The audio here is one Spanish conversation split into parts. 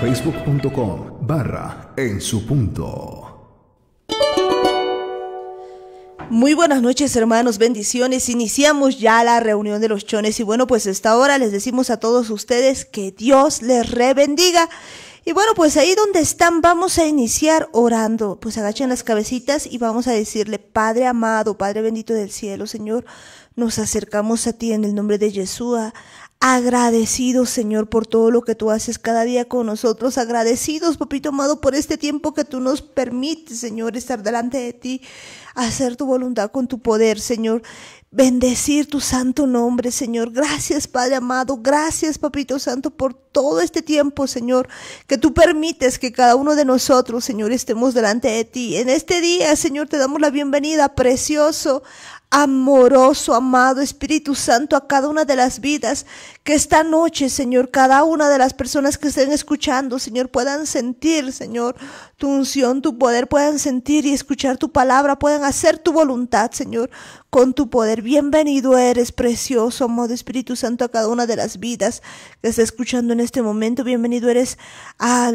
facebook.com barra en su punto. Muy buenas noches hermanos, bendiciones. Iniciamos ya la reunión de los chones y bueno, pues hasta ahora les decimos a todos ustedes que Dios les rebendiga y bueno, pues ahí donde están vamos a iniciar orando. Pues agachen las cabecitas y vamos a decirle, Padre amado, Padre bendito del cielo, Señor, nos acercamos a ti en el nombre de Yeshua. Agradecidos, Señor, por todo lo que tú haces cada día con nosotros. Agradecidos, papito amado, por este tiempo que tú nos permites, Señor, estar delante de ti, hacer tu voluntad con tu poder, Señor bendecir tu santo nombre, Señor. Gracias, Padre amado. Gracias, Papito Santo, por todo este tiempo, Señor, que tú permites que cada uno de nosotros, Señor, estemos delante de ti. En este día, Señor, te damos la bienvenida, precioso, amoroso, amado Espíritu Santo, a cada una de las vidas que esta noche, Señor, cada una de las personas que estén escuchando, Señor, puedan sentir, Señor, tu unción, tu poder, puedan sentir y escuchar tu palabra, puedan hacer tu voluntad, Señor, con tu poder. Bienvenido eres, precioso, amado Espíritu Santo, a cada una de las vidas que está escuchando en este momento. Bienvenido eres a,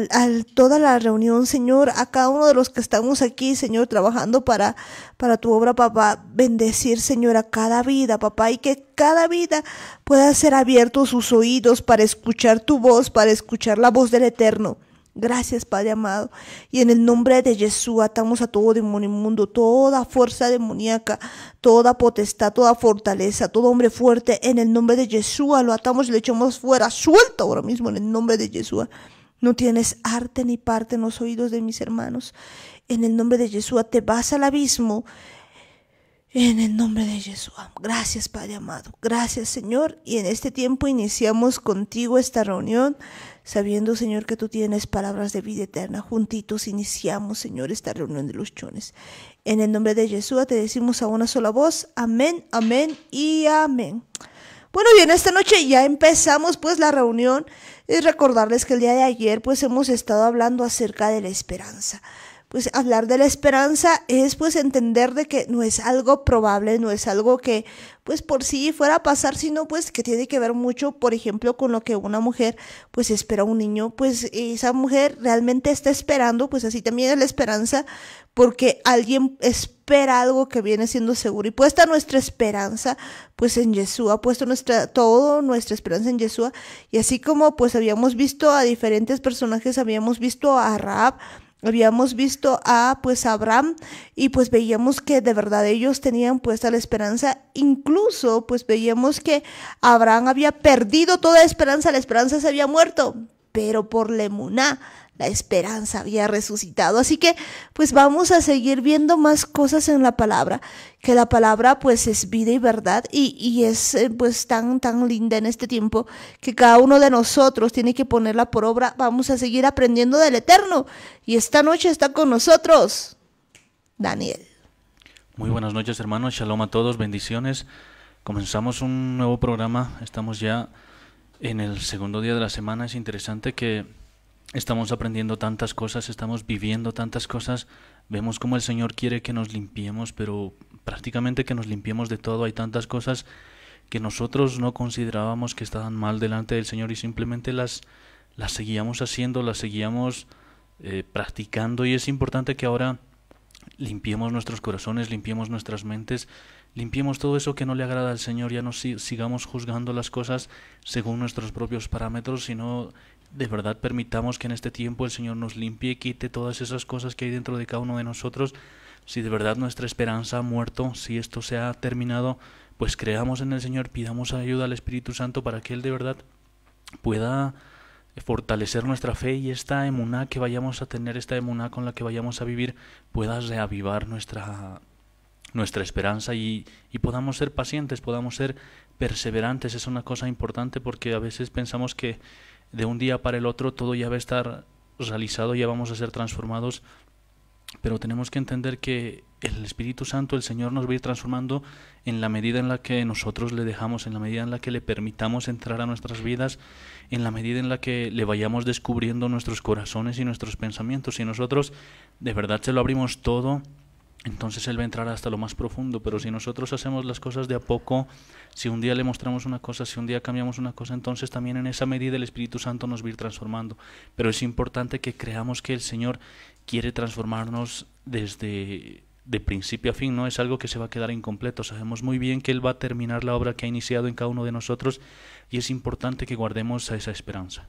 toda la reunión, Señor, a cada uno de los que estamos aquí, Señor, trabajando para, para tu obra, papá. Bendecir, Señor, a cada vida, papá, y que cada vida pueda ser abierto sus oídos para escuchar tu voz, para escuchar la voz del Eterno Gracias, Padre amado. Y en el nombre de Jesús atamos a todo demonio mundo, toda fuerza demoníaca, toda potestad, toda fortaleza, todo hombre fuerte. En el nombre de Jesús lo atamos y lo echamos fuera. Suelta ahora mismo en el nombre de Jesús. No tienes arte ni parte en los oídos de mis hermanos. En el nombre de Jesús te vas al abismo. En el nombre de Jesús. Gracias, Padre amado. Gracias, Señor. Y en este tiempo iniciamos contigo esta reunión sabiendo, Señor, que tú tienes palabras de vida eterna. Juntitos iniciamos, Señor, esta reunión de los chones. En el nombre de Jesús te decimos a una sola voz, amén, amén y amén. Bueno, bien, esta noche ya empezamos pues la reunión y recordarles que el día de ayer pues hemos estado hablando acerca de la esperanza pues hablar de la esperanza es pues entender de que no es algo probable, no es algo que pues por si fuera a pasar, sino pues que tiene que ver mucho, por ejemplo, con lo que una mujer pues espera a un niño, pues esa mujer realmente está esperando, pues así también es la esperanza, porque alguien espera algo que viene siendo seguro y puesta nuestra esperanza pues en Yeshua, puesto nuestra todo nuestra esperanza en Yeshua y así como pues habíamos visto a diferentes personajes, habíamos visto a Raab, habíamos visto a pues Abraham y pues veíamos que de verdad ellos tenían puesta la esperanza, incluso pues veíamos que Abraham había perdido toda esperanza, la esperanza se había muerto pero por Lemuná la esperanza había resucitado. Así que pues vamos a seguir viendo más cosas en la palabra, que la palabra pues es vida y verdad y, es eh, pues tan, tan linda en este tiempo que cada uno de nosotros tiene que ponerla por obra. Vamos a seguir aprendiendo del Eterno y esta noche está con nosotros Daniel. Muy buenas noches hermanos, shalom a todos, bendiciones. Comenzamos un nuevo programa, estamos ya en el segundo día de la semana es interesante que estamos aprendiendo tantas cosas, estamos viviendo tantas cosas, vemos cómo el Señor quiere que nos limpiemos, pero prácticamente que nos limpiemos de todo, hay tantas cosas que nosotros no considerábamos que estaban mal delante del Señor y simplemente las, las seguíamos haciendo, las seguíamos eh, practicando y es importante que ahora limpiemos nuestros corazones, limpiemos nuestras mentes Limpiemos todo eso que no le agrada al Señor, ya no sigamos juzgando las cosas según nuestros propios parámetros, sino de verdad permitamos que en este tiempo el Señor nos limpie y quite todas esas cosas que hay dentro de cada uno de nosotros. Si de verdad nuestra esperanza ha muerto, si esto se ha terminado, pues creamos en el Señor, pidamos ayuda al Espíritu Santo para que Él de verdad pueda fortalecer nuestra fe y esta emuná que vayamos a tener, esta emuná con la que vayamos a vivir, pueda reavivar nuestra nuestra esperanza y, y podamos ser pacientes, podamos ser perseverantes. Es una cosa importante porque a veces pensamos que de un día para el otro todo ya va a estar realizado, ya vamos a ser transformados, pero tenemos que entender que el Espíritu Santo, el Señor nos va a ir transformando en la medida en la que nosotros le dejamos, en la medida en la que le permitamos entrar a nuestras vidas, en la medida en la que le vayamos descubriendo nuestros corazones y nuestros pensamientos. Y nosotros de verdad se lo abrimos todo, entonces Él va a entrar hasta lo más profundo. Pero si nosotros hacemos las cosas de a poco, si un día le mostramos una cosa, si un día cambiamos una cosa, entonces también en esa medida el Espíritu Santo nos va a ir transformando. Pero es importante que creamos que el Señor quiere transformarnos desde de principio a fin, no es algo que se va a quedar incompleto. Sabemos muy bien que Él va a terminar la obra que ha iniciado en cada uno de nosotros y es importante que guardemos esa esperanza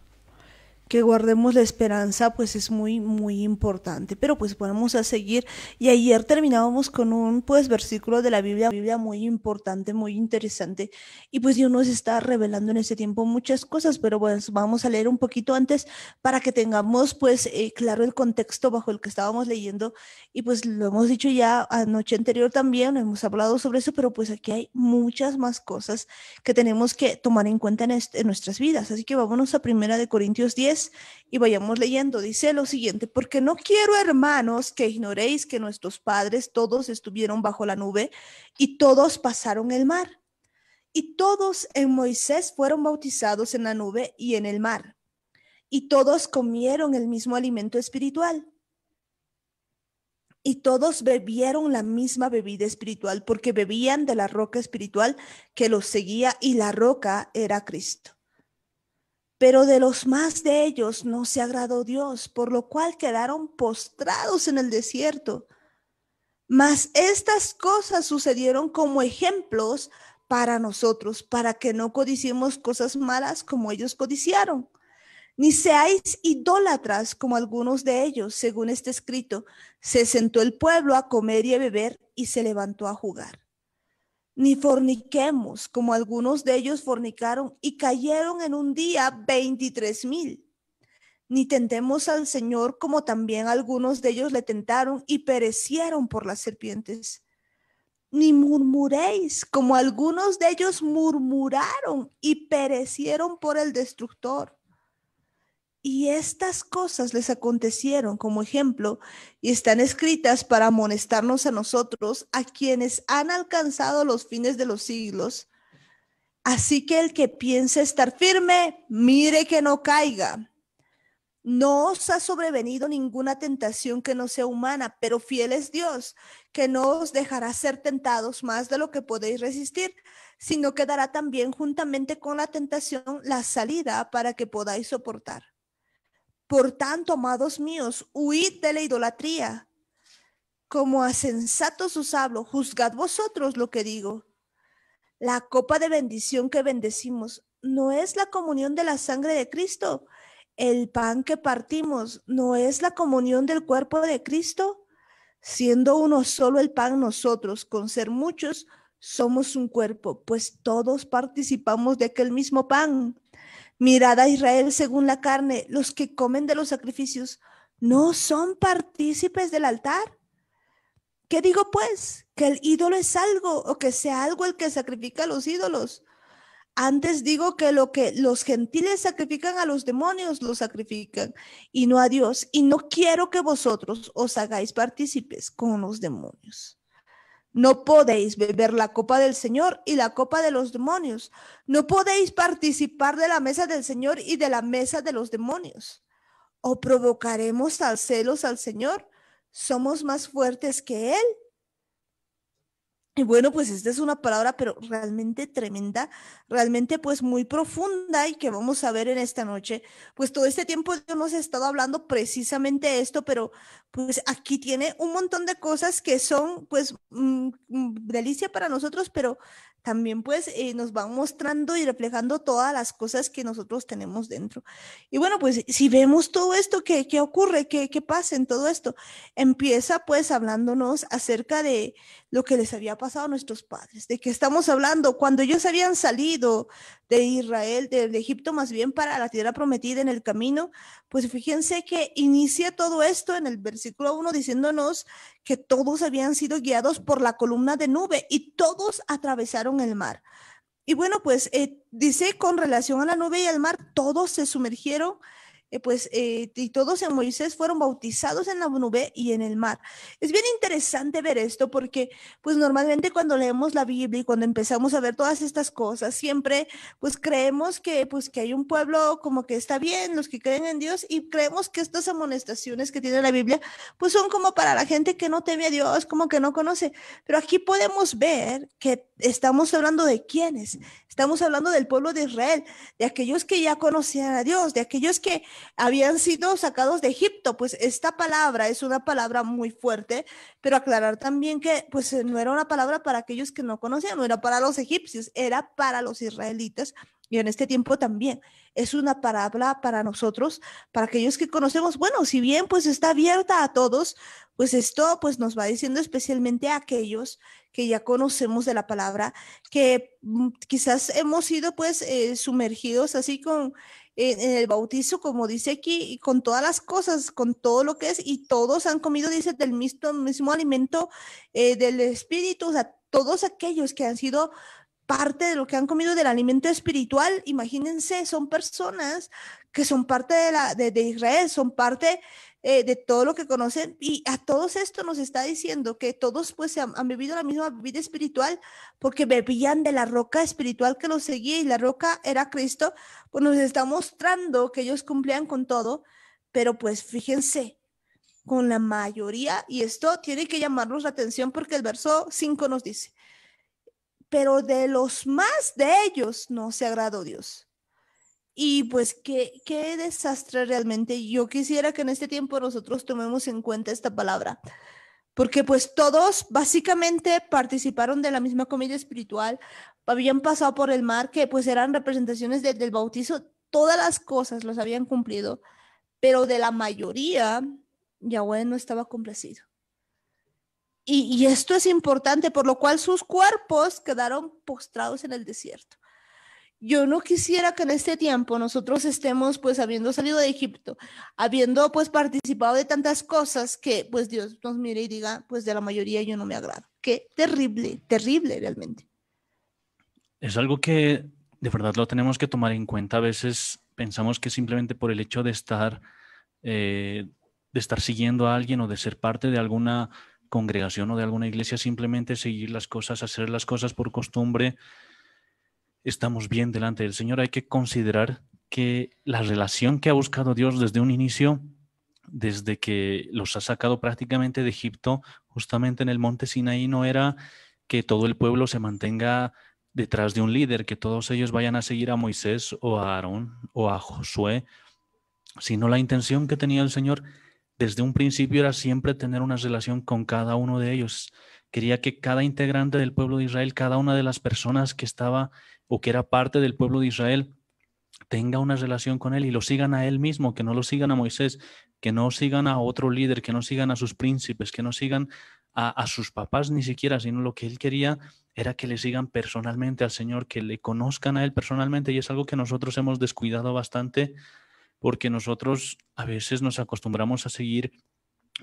que guardemos la esperanza pues es muy muy importante pero pues vamos a seguir y ayer terminábamos con un pues versículo de la Biblia Biblia muy importante muy interesante y pues Dios nos está revelando en ese tiempo muchas cosas pero pues vamos a leer un poquito antes para que tengamos pues eh, claro el contexto bajo el que estábamos leyendo y pues lo hemos dicho ya anoche anterior también hemos hablado sobre eso pero pues aquí hay muchas más cosas que tenemos que tomar en cuenta en, en nuestras vidas así que vámonos a primera de Corintios 10 y vayamos leyendo. Dice lo siguiente, porque no quiero, hermanos, que ignoréis que nuestros padres todos estuvieron bajo la nube y todos pasaron el mar. Y todos en Moisés fueron bautizados en la nube y en el mar. Y todos comieron el mismo alimento espiritual. Y todos bebieron la misma bebida espiritual porque bebían de la roca espiritual que los seguía y la roca era Cristo. Pero de los más de ellos no se agradó Dios, por lo cual quedaron postrados en el desierto. Mas estas cosas sucedieron como ejemplos para nosotros, para que no codiciemos cosas malas como ellos codiciaron. Ni seáis idólatras como algunos de ellos, según este escrito. Se sentó el pueblo a comer y a beber y se levantó a jugar ni forniquemos como algunos de ellos fornicaron y cayeron en un día veintitrés mil. Ni tentemos al Señor como también algunos de ellos le tentaron y perecieron por las serpientes. Ni murmuréis como algunos de ellos murmuraron y perecieron por el destructor. Y estas cosas les acontecieron como ejemplo y están escritas para amonestarnos a nosotros, a quienes han alcanzado los fines de los siglos. Así que el que piense estar firme, mire que no caiga. No os ha sobrevenido ninguna tentación que no sea humana, pero fiel es Dios, que no os dejará ser tentados más de lo que podéis resistir, sino que dará también juntamente con la tentación la salida para que podáis soportar. Por tanto, amados míos, huid de la idolatría. Como a sensatos os hablo, juzgad vosotros lo que digo. La copa de bendición que bendecimos no es la comunión de la sangre de Cristo. El pan que partimos no es la comunión del cuerpo de Cristo. Siendo uno solo el pan nosotros, con ser muchos, somos un cuerpo, pues todos participamos de aquel mismo pan. Mirad a Israel según la carne, los que comen de los sacrificios no son partícipes del altar. ¿Qué digo pues? ¿Que el ídolo es algo o que sea algo el que sacrifica a los ídolos? Antes digo que lo que los gentiles sacrifican a los demonios lo sacrifican y no a Dios. Y no quiero que vosotros os hagáis partícipes con los demonios. No podéis beber la copa del Señor y la copa de los demonios. No podéis participar de la mesa del Señor y de la mesa de los demonios. ¿O provocaremos al celos al Señor? ¿Somos más fuertes que Él? Y bueno, pues esta es una palabra, pero realmente tremenda, realmente pues muy profunda y que vamos a ver en esta noche. Pues todo este tiempo hemos estado hablando precisamente esto, pero pues aquí tiene un montón de cosas que son pues mm, mm, delicia para nosotros, pero también pues eh, nos van mostrando y reflejando todas las cosas que nosotros tenemos dentro. Y bueno, pues si vemos todo esto, ¿qué, ocurre? ¿Qué, ¿Qué pasa en todo esto? Empieza pues hablándonos acerca de lo que les había pasado pasado a nuestros padres, de que estamos hablando cuando ellos habían salido de Israel, del Egipto más bien para la tierra prometida en el camino, pues fíjense que inicia todo esto en el versículo 1 diciéndonos que todos habían sido guiados por la columna de nube y todos atravesaron el mar. Y bueno, pues eh, dice con relación a la nube y al mar, todos se sumergieron eh, pues, eh, y todos en Moisés fueron bautizados en la nube y en el mar. Es bien interesante ver esto porque, pues, normalmente cuando leemos la Biblia y cuando empezamos a ver todas estas cosas, siempre, pues, creemos que, pues, que hay un pueblo como que está bien, los que creen en Dios, y creemos que estas amonestaciones que tiene la Biblia, pues, son como para la gente que no teme a Dios, como que no conoce. Pero aquí podemos ver que estamos hablando de quiénes. Estamos hablando del pueblo de Israel, de aquellos que ya conocían a Dios, de aquellos que habían sido sacados de Egipto. Pues esta palabra es una palabra muy fuerte, pero aclarar también que pues eh, no era una palabra para aquellos que no conocían, no era para los egipcios, era para los israelitas y en este tiempo también. Es una palabra para nosotros, para aquellos que conocemos. Bueno, si bien pues está abierta a todos, pues esto pues nos va diciendo especialmente a aquellos que ya conocemos de la palabra, que mm, quizás hemos sido pues eh, sumergidos así con en, el bautizo, como dice aquí, con todas las cosas, con todo lo que es, y todos han comido, dice, del mismo, mismo alimento eh, del espíritu, o sea, todos aquellos que han sido parte de lo que han comido del alimento espiritual, imagínense, son personas que son parte de, la, de Israel, son parte eh, de todo lo que conocen y a todos esto nos está diciendo que todos pues han, han, vivido la misma vida espiritual porque bebían de la roca espiritual que los seguía y la roca era Cristo, pues nos está mostrando que ellos cumplían con todo, pero pues fíjense con la mayoría y esto tiene que llamarnos la atención porque el verso 5 nos dice, pero de los más de ellos no se agradó Dios y pues qué, qué desastre realmente. Yo quisiera que en este tiempo nosotros tomemos en cuenta esta palabra, porque pues todos básicamente participaron de la misma comida espiritual, habían pasado por el mar, que pues eran representaciones del bautizo, todas las cosas los habían cumplido, pero de la mayoría Yahweh no estaba complacido. y esto es importante, por lo cual sus cuerpos quedaron postrados en el desierto yo no quisiera que en este tiempo nosotros estemos pues habiendo salido de Egipto, habiendo pues participado de tantas cosas que pues Dios nos mire y diga, pues de la mayoría yo no me agrado. Qué terrible, terrible realmente. Es algo que de verdad lo tenemos que tomar en cuenta. A veces pensamos que simplemente por el hecho de estar, eh, de estar siguiendo a alguien o de ser parte de alguna congregación o de alguna iglesia, simplemente seguir las cosas, hacer las cosas por costumbre, estamos bien delante del Señor, hay que considerar que la relación que ha buscado Dios desde un inicio, desde que los ha sacado prácticamente de Egipto, justamente en el monte Sinaí, no era que todo el pueblo se mantenga detrás de un líder, que todos ellos vayan a seguir a Moisés o a Aarón o a Josué, sino la intención que tenía el Señor desde un principio era siempre tener una relación con cada uno de ellos. Quería que cada integrante del pueblo de Israel, cada una de las personas que estaba o que era parte del pueblo de Israel, tenga una relación con Él y lo sigan a Él mismo, que no lo sigan a Moisés, que no sigan a otro líder, que no sigan a sus príncipes, que no sigan a, a, sus papás ni siquiera, sino lo que Él quería era que le sigan personalmente al Señor, que le conozcan a Él personalmente y es algo que nosotros hemos descuidado bastante porque nosotros a veces nos acostumbramos a seguir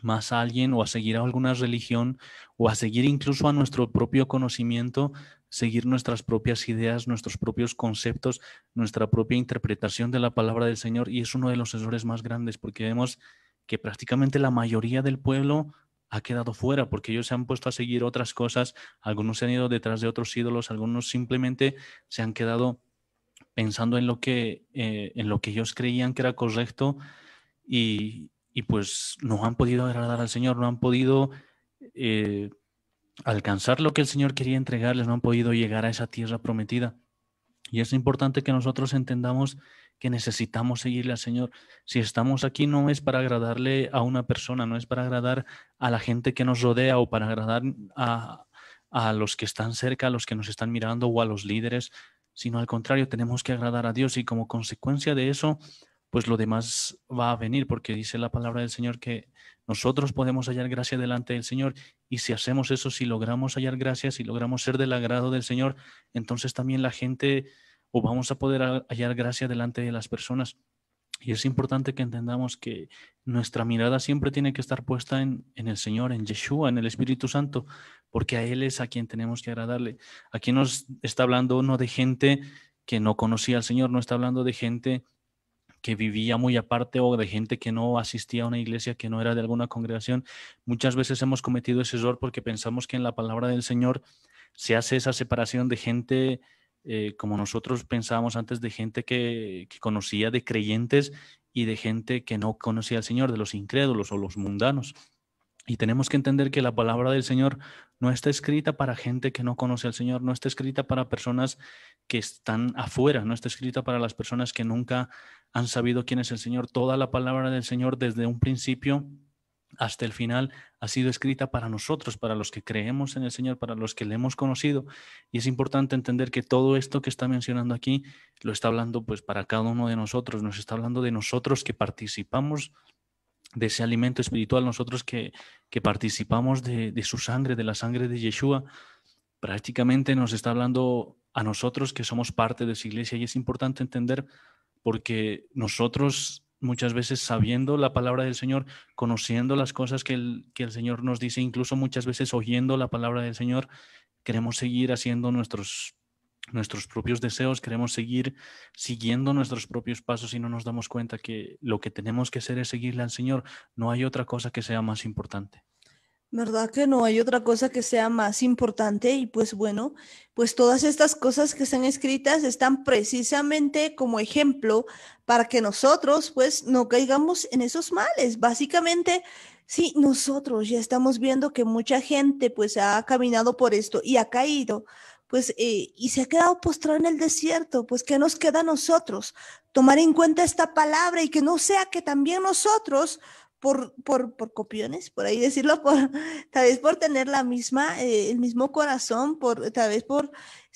más a alguien o a seguir a alguna religión o a seguir incluso a nuestro propio conocimiento, seguir nuestras propias ideas, nuestros propios conceptos, nuestra propia interpretación de la palabra del Señor. Y es uno de los errores más grandes porque vemos que prácticamente la mayoría del pueblo ha quedado fuera porque ellos se han puesto a seguir otras cosas, algunos se han ido detrás de otros ídolos, algunos simplemente se han quedado pensando en lo que, eh, en lo que ellos creían que era correcto y, y pues no han podido agradar al Señor, no han podido eh, alcanzar lo que el Señor quería entregarles, no han podido llegar a esa tierra prometida. Y es importante que nosotros entendamos que necesitamos seguirle al Señor. Si estamos aquí no es para agradarle a una persona, no es para agradar a la gente que nos rodea o para agradar a, a los que están cerca, a los que nos están mirando o a los líderes, sino al contrario, tenemos que agradar a Dios y como consecuencia de eso pues lo demás va a venir, porque dice la palabra del Señor que nosotros podemos hallar gracia delante del Señor y si hacemos eso, si logramos hallar gracia, si logramos ser del agrado del Señor, entonces también la gente o vamos a poder hallar gracia delante de las personas. Y es importante que entendamos que nuestra mirada siempre tiene que estar puesta en, el Señor, en Yeshua, en el Espíritu Santo, porque a Él es a quien tenemos que agradarle. Aquí nos está hablando no de gente que no conocía al Señor, no está hablando de gente que vivía muy aparte o de gente que no asistía a una iglesia, que no era de alguna congregación. Muchas veces hemos cometido ese error porque pensamos que en la palabra del Señor se hace esa separación de gente eh, como nosotros pensábamos antes, de gente que, que, conocía de creyentes y de gente que no conocía al Señor, de los incrédulos o los mundanos. Y tenemos que entender que la palabra del Señor no está escrita para gente que no conoce al Señor, no está escrita para personas que están afuera, no está escrita para las personas que nunca han sabido quién es el Señor. Toda la palabra del Señor desde un principio hasta el final ha sido escrita para nosotros, para los que creemos en el Señor, para los que le hemos conocido. Y es importante entender que todo esto que está mencionando aquí lo está hablando pues para cada uno de nosotros, nos está hablando de nosotros que participamos de ese alimento espiritual, nosotros que, participamos de, de su sangre, de la sangre de Yeshua, prácticamente nos está hablando a nosotros que somos parte de su iglesia y es importante entender porque nosotros muchas veces sabiendo la palabra del Señor, conociendo las cosas que el, Señor nos dice, incluso muchas veces oyendo la palabra del Señor, queremos seguir haciendo nuestros nuestros propios deseos, queremos seguir siguiendo nuestros propios pasos y no nos damos cuenta que lo que tenemos que hacer es seguirle al Señor. No hay otra cosa que sea más importante. ¿Verdad que no hay otra cosa que sea más importante? Y pues bueno, pues todas estas cosas que están escritas están precisamente como ejemplo para que nosotros pues no caigamos en esos males. Básicamente, sí, nosotros ya estamos viendo que mucha gente pues ha caminado por esto y ha caído pues eh, y se ha quedado postrado en el desierto, pues ¿qué nos queda a nosotros? Tomar en cuenta esta palabra y que no sea que también nosotros por, por, copiones, por ahí decirlo, por, tal vez por tener la misma, eh, el mismo corazón, por, tal vez por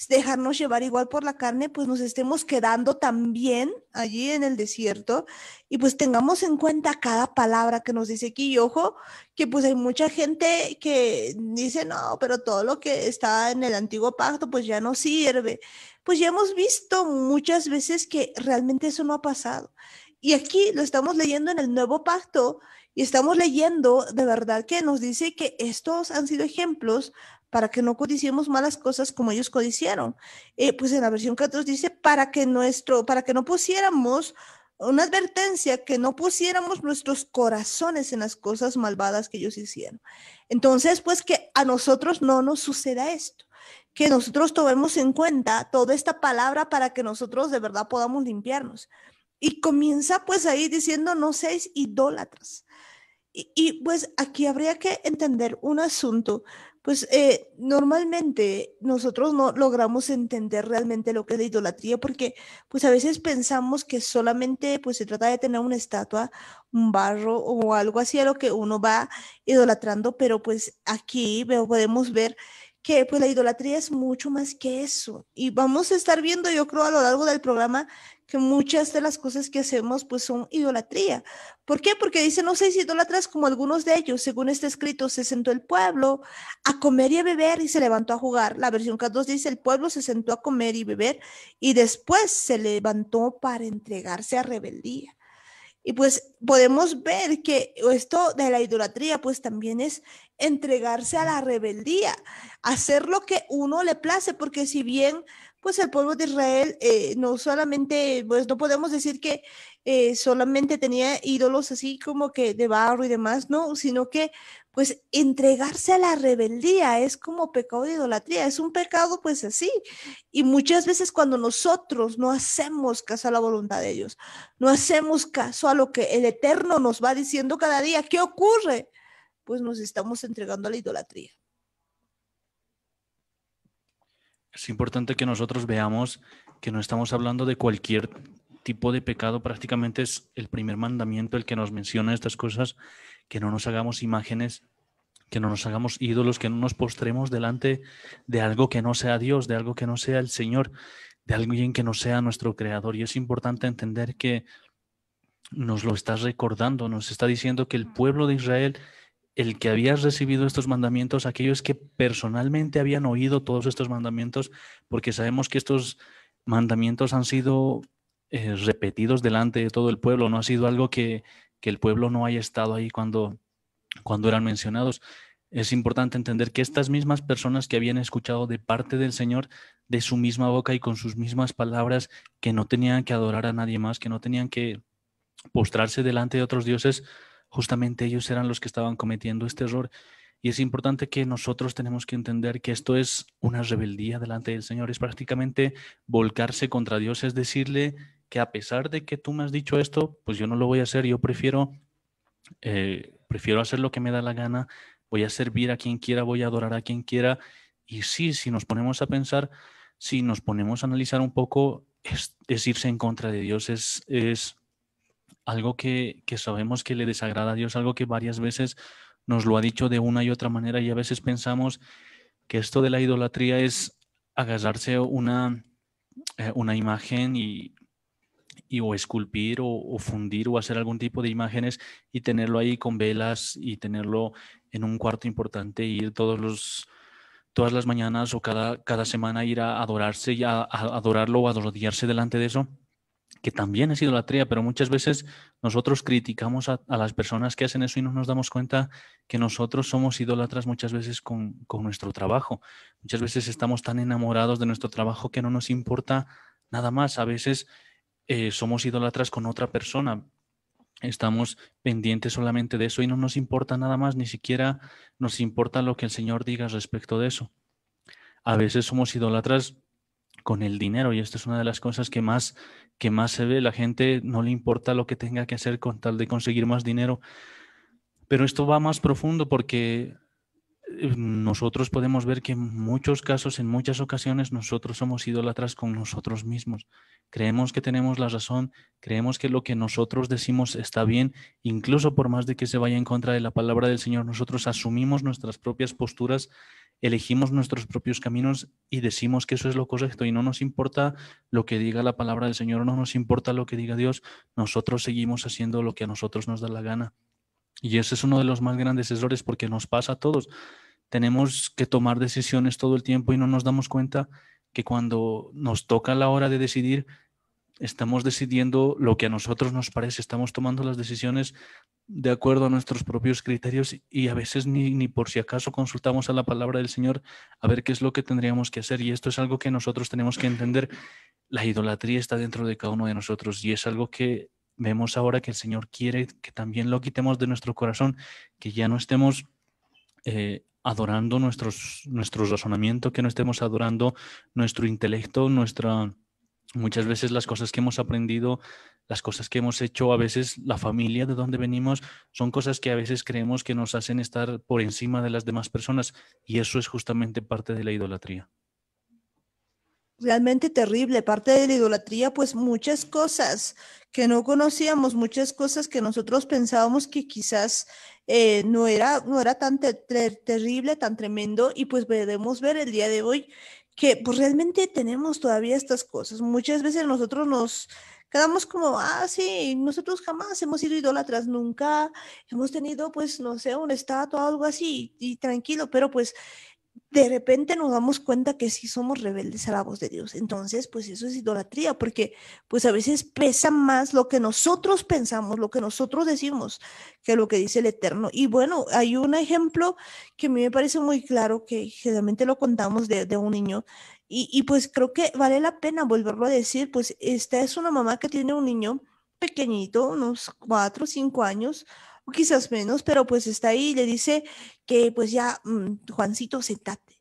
dejarnos llevar igual por la carne, pues nos estemos quedando también allí en el desierto y pues tengamos en cuenta cada palabra que nos dice aquí. Y ojo, que pues hay mucha gente que dice, no, pero todo lo que está en el antiguo pacto pues ya no sirve. Pues ya hemos visto muchas veces que realmente eso no ha pasado y aquí lo estamos leyendo en el Nuevo Pacto y estamos leyendo de verdad que nos dice que estos han sido ejemplos para que no codiciemos malas cosas como ellos codicieron. Eh, pues en la versión 14 dice para que nuestro, para que no pusiéramos una advertencia que no pusiéramos nuestros corazones en las cosas malvadas que ellos hicieron. Entonces, pues que a nosotros no nos suceda esto, que nosotros tomemos en cuenta toda esta palabra para que nosotros de verdad podamos limpiarnos. Y comienza pues ahí diciendo, no seis idólatras. Y, pues aquí habría que entender un asunto. Pues eh, normalmente nosotros no logramos entender realmente lo que es la idolatría porque pues a veces pensamos que solamente pues se trata de tener una estatua, un barro o algo así a lo que uno va idolatrando, pero pues aquí podemos ver que pues la idolatría es mucho más que eso. Y vamos a estar viendo, yo creo, a lo largo del programa que muchas de las cosas que hacemos pues son idolatría. ¿Por qué? Porque dice no sé si idolatras, como algunos de ellos, según está escrito, se sentó el pueblo a comer y a beber y se levantó a jugar. La versión K2 dice, el pueblo se sentó a comer y beber y después se levantó para entregarse a rebeldía. Y pues podemos ver que esto de la idolatría pues también es entregarse a la rebeldía, hacer lo que uno le place, porque si bien pues el pueblo de Israel eh, no solamente, pues no podemos decir que eh, solamente tenía ídolos así como que de barro y demás, no, sino que pues entregarse a la rebeldía es como pecado de idolatría, es un pecado pues así. Y muchas veces cuando nosotros no hacemos caso a la voluntad de ellos, no hacemos caso a lo que el Eterno nos va diciendo cada día, ¿qué ocurre? Pues nos estamos entregando a la idolatría. Es importante que nosotros veamos que no estamos hablando de cualquier tipo de pecado, prácticamente es el primer mandamiento el que nos menciona estas cosas que no nos hagamos imágenes, que no nos hagamos ídolos, que no nos postremos delante de algo que no sea Dios, de algo que no sea el Señor, de alguien que no sea nuestro Creador. Y es importante entender que nos lo estás recordando, nos está diciendo que el pueblo de Israel, el que había recibido estos mandamientos, aquellos que personalmente habían oído todos estos mandamientos, porque sabemos que estos mandamientos han sido eh, repetidos delante de todo el pueblo, no ha sido algo que que el pueblo no haya estado ahí cuando, cuando eran mencionados. Es importante entender que estas mismas personas que habían escuchado de parte del Señor, de su misma boca y con sus mismas palabras, que no tenían que adorar a nadie más, que no tenían que postrarse delante de otros dioses, justamente ellos eran los que estaban cometiendo este error. Y es importante que nosotros tenemos que entender que esto es una rebeldía delante del Señor, es prácticamente volcarse contra Dios, es decirle que a pesar de que tú me has dicho esto, pues yo no lo voy a hacer, yo prefiero, eh, prefiero hacer lo que me da la gana, voy a servir a quien quiera, voy a adorar a quien quiera. Y sí, si nos ponemos a pensar, si nos ponemos a analizar un poco, es, irse en contra de Dios, es, algo que, sabemos que le desagrada a Dios, algo que varias veces nos lo ha dicho de una y otra manera y a veces pensamos que esto de la idolatría es agarrarse una, eh, una imagen y y o esculpir o, fundir o hacer algún tipo de imágenes y tenerlo ahí con velas y tenerlo en un cuarto importante y ir todos los, todas las mañanas o cada, cada semana ir a adorarse y a, adorarlo o a rodillarse delante de eso, que también es idolatría, pero muchas veces nosotros criticamos a, las personas que hacen eso y no nos damos cuenta que nosotros somos idólatras muchas veces con, con nuestro trabajo. Muchas veces estamos tan enamorados de nuestro trabajo que no nos importa nada más. A veces eh, somos idolatras con otra persona. Estamos pendientes solamente de eso y no nos importa nada más, ni siquiera nos importa lo que el Señor diga respecto de eso. A veces somos idolatras con el dinero y esta es una de las cosas que más, que más se ve. La gente no le importa lo que tenga que hacer con tal de conseguir más dinero. Pero esto va más profundo porque nosotros podemos ver que en muchos casos, en muchas ocasiones, nosotros somos idólatras con nosotros mismos. Creemos que tenemos la razón, creemos que lo que nosotros decimos está bien, incluso por más de que se vaya en contra de la palabra del Señor, nosotros asumimos nuestras propias posturas, elegimos nuestros propios caminos y decimos que eso es lo correcto y no nos importa lo que diga la palabra del Señor, no nos importa lo que diga Dios, nosotros seguimos haciendo lo que a nosotros nos da la gana. Y ese es uno de los más grandes errores porque nos pasa a todos. Tenemos que tomar decisiones todo el tiempo y no nos damos cuenta que cuando nos toca la hora de decidir, estamos decidiendo lo que a nosotros nos parece, estamos tomando las decisiones de acuerdo a nuestros propios criterios y a veces ni, ni, por si acaso consultamos a la palabra del Señor a ver qué es lo que tendríamos que hacer. Y esto es algo que nosotros tenemos que entender. La idolatría está dentro de cada uno de nosotros y es algo que vemos ahora que el Señor quiere que también lo quitemos de nuestro corazón, que ya no estemos eh, adorando nuestros, nuestro razonamiento, que no estemos adorando nuestro intelecto, nuestra... Muchas veces las cosas que hemos aprendido, las cosas que hemos hecho, a veces la familia de donde venimos, son cosas que a veces creemos que nos hacen estar por encima de las demás personas y eso es justamente parte de la idolatría realmente terrible, parte de la idolatría, pues muchas cosas que no conocíamos, muchas cosas que nosotros pensábamos que quizás eh, no, era, no era tan terrible, tan tremendo, y pues podemos ver el día de hoy que pues realmente tenemos todavía estas cosas. Muchas veces nosotros nos quedamos como, ah, sí, nosotros jamás hemos sido idólatras, nunca hemos tenido, pues, no sé, un estatua o algo así, y tranquilo, pero pues de repente nos damos cuenta que sí somos rebeldes a la voz de Dios. Entonces, pues eso es idolatría, porque pues a veces pesa más lo que nosotros pensamos, lo que nosotros decimos, que lo que dice el Eterno. Y bueno, hay un ejemplo que a mí me parece muy claro, que generalmente lo contamos de, un niño, y, y pues creo que vale la pena volverlo a decir, pues esta es una mamá que tiene un niño pequeñito, unos cuatro o cinco años, o quizás menos, pero pues está ahí y le dice que pues ya, mm, Juancito Juancito, sentate.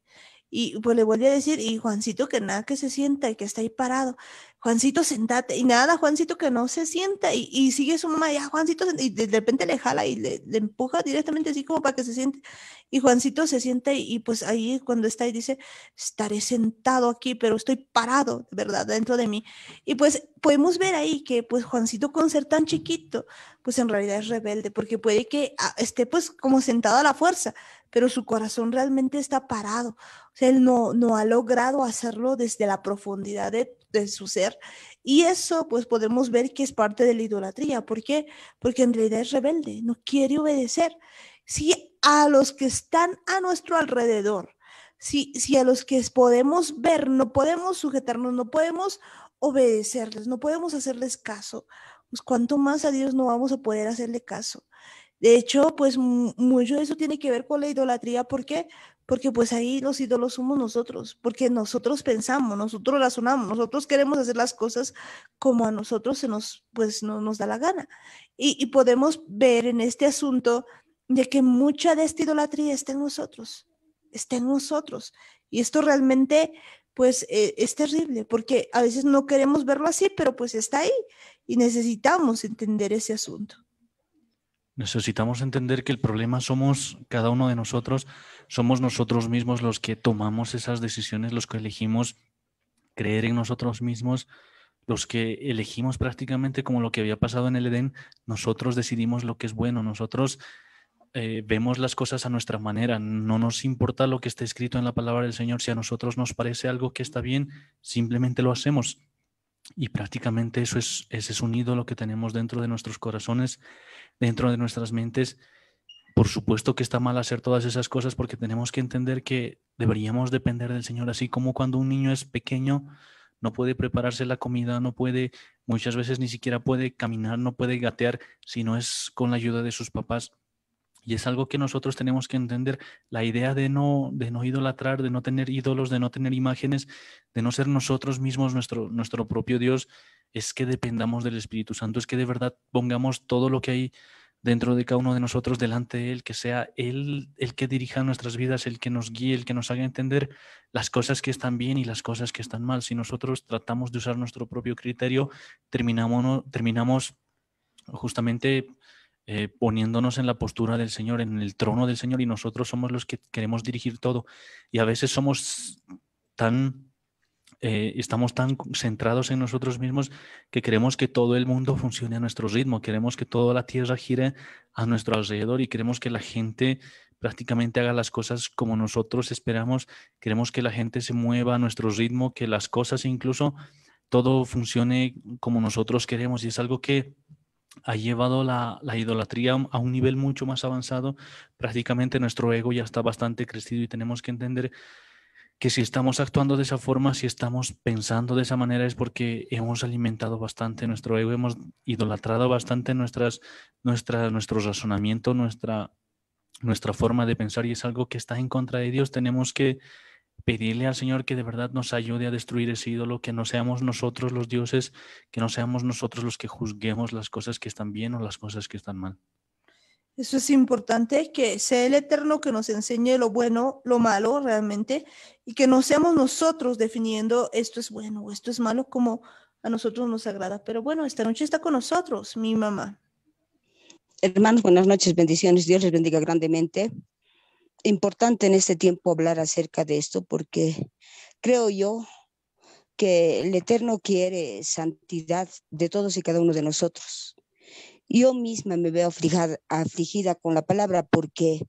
Y pues le volví a decir, y Juancito, que nada que se sienta y que está ahí parado. Juancito, sentate. Y nada, Juancito, que no se sienta. Y, sigue su mamá, ya, ah, Juancito, y de repente le jala y le, empuja directamente así como para que se siente. Y Juancito se sienta y, pues ahí cuando está y dice, estaré sentado aquí, pero estoy parado, ¿verdad? Dentro de mí. Y pues podemos ver ahí que pues Juancito con ser tan chiquito, pues en realidad es rebelde, porque puede que ah, esté pues como sentado a la fuerza, pero su corazón realmente está parado. O sea, él no, no ha logrado hacerlo desde la profundidad de, su ser. Y eso, pues podemos ver que es parte de la idolatría. ¿Por qué? Porque en realidad es rebelde, no quiere obedecer. Si a los que están a nuestro alrededor, si, si a los que podemos ver, no podemos sujetarnos, no podemos obedecerles, no podemos hacerles caso, pues cuanto más a Dios no vamos a poder hacerle caso. De hecho, pues mucho de eso tiene que ver con la idolatría. ¿Por qué? Porque pues ahí los ídolos somos nosotros, porque nosotros pensamos, nosotros razonamos, nosotros queremos hacer las cosas como a nosotros se nos, pues, no, nos da la gana. Y, podemos ver en este asunto de que mucha de esta idolatría está en nosotros, está en nosotros. Y esto realmente, pues, eh, es terrible, porque a veces no queremos verlo así, pero pues está ahí y necesitamos entender ese asunto. Necesitamos entender que el problema somos cada uno de nosotros, somos nosotros mismos los que tomamos esas decisiones, los que elegimos creer en nosotros mismos, los que elegimos prácticamente como lo que había pasado en el Edén, nosotros decidimos lo que es bueno, nosotros eh, vemos las cosas a nuestra manera, no nos importa lo que esté escrito en la palabra del Señor, si a nosotros nos parece algo que está bien, simplemente lo hacemos. Y prácticamente eso es, ese es un ídolo que tenemos dentro de nuestros corazones dentro de nuestras mentes. Por supuesto que está mal hacer todas esas cosas porque tenemos que entender que deberíamos depender del Señor, así como cuando un niño es pequeño no puede prepararse la comida, no puede, muchas veces ni siquiera puede caminar, no puede gatear si no es con la ayuda de sus papás. Y es algo que nosotros tenemos que entender, la idea de no, de no idolatrar, de no tener ídolos, de no tener imágenes, de no ser nosotros mismos nuestro, nuestro propio Dios, es que dependamos del Espíritu Santo, es que de verdad pongamos todo lo que hay dentro de cada uno de nosotros delante de Él, que sea Él el que dirija nuestras vidas, el que nos guíe, el que nos haga entender las cosas que están bien y las cosas que están mal. Si nosotros tratamos de usar nuestro propio criterio, terminamos, terminamos justamente eh, poniéndonos en la postura del Señor, en el trono del Señor, y nosotros somos los que queremos dirigir todo. Y a veces somos tan eh, estamos tan centrados en nosotros mismos que queremos que todo el mundo funcione a nuestro ritmo, queremos que toda la tierra gire a nuestro alrededor y queremos que la gente prácticamente haga las cosas como nosotros esperamos, queremos que la gente se mueva a nuestro ritmo, que las cosas incluso todo funcione como nosotros queremos y es algo que ha llevado la, la, idolatría a un nivel mucho más avanzado. Prácticamente nuestro ego ya está bastante crecido y tenemos que entender que si estamos actuando de esa forma, si estamos pensando de esa manera, es porque hemos alimentado bastante nuestro ego, hemos idolatrado bastante nuestras, nuestro razonamiento, nuestra, nuestra forma de pensar y es algo que está en contra de Dios. Tenemos que pedirle al Señor que de verdad nos ayude a destruir ese ídolo, que no seamos nosotros los dioses, que no seamos nosotros los que juzguemos las cosas que están bien o las cosas que están mal. Eso es importante, que sea el Eterno que nos enseñe lo bueno, lo malo realmente, y que no seamos nosotros definiendo esto es bueno o esto es malo como a nosotros nos agrada. Pero bueno, esta noche está con nosotros mi mamá. Hermanos, buenas noches, bendiciones, Dios les bendiga grandemente. Importante en este tiempo hablar acerca de esto porque creo yo que el Eterno quiere santidad de todos y cada uno de nosotros yo misma me veo afligida con la palabra porque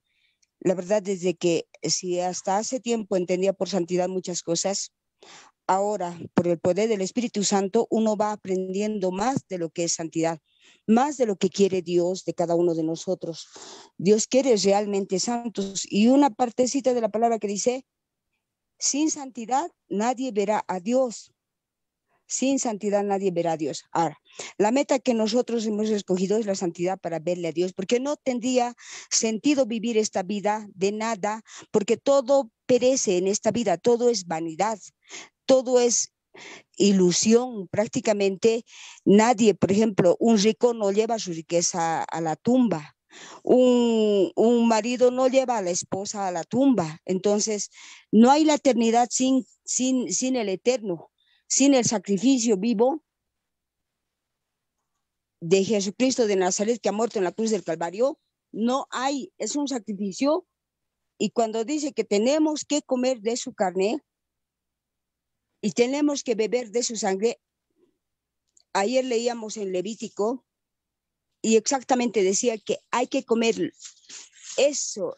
la verdad desde que si hasta hace tiempo entendía por santidad muchas cosas, ahora por el poder del Espíritu Santo uno va aprendiendo más de lo que es santidad, más de lo que quiere Dios de cada uno de nosotros. Dios quiere realmente santos y una partecita de la palabra que dice, sin santidad nadie verá a Dios. Sin santidad nadie verá a Dios. Ahora, la meta que nosotros hemos escogido es la santidad para verle a Dios, porque no tendría sentido vivir esta vida de nada, porque todo perece en esta vida, todo es vanidad, todo es ilusión prácticamente. Nadie, por ejemplo, un rico no lleva su riqueza a la tumba. Un, un, marido no lleva a la esposa a la tumba. Entonces, no hay la eternidad sin, sin, sin el eterno sin el sacrificio vivo de Jesucristo de Nazaret que ha muerto en la cruz del Calvario, no hay, es un sacrificio. Y cuando dice que tenemos que comer de su carne y tenemos que beber de su sangre, ayer leíamos en Levítico y exactamente decía que hay que comer eso,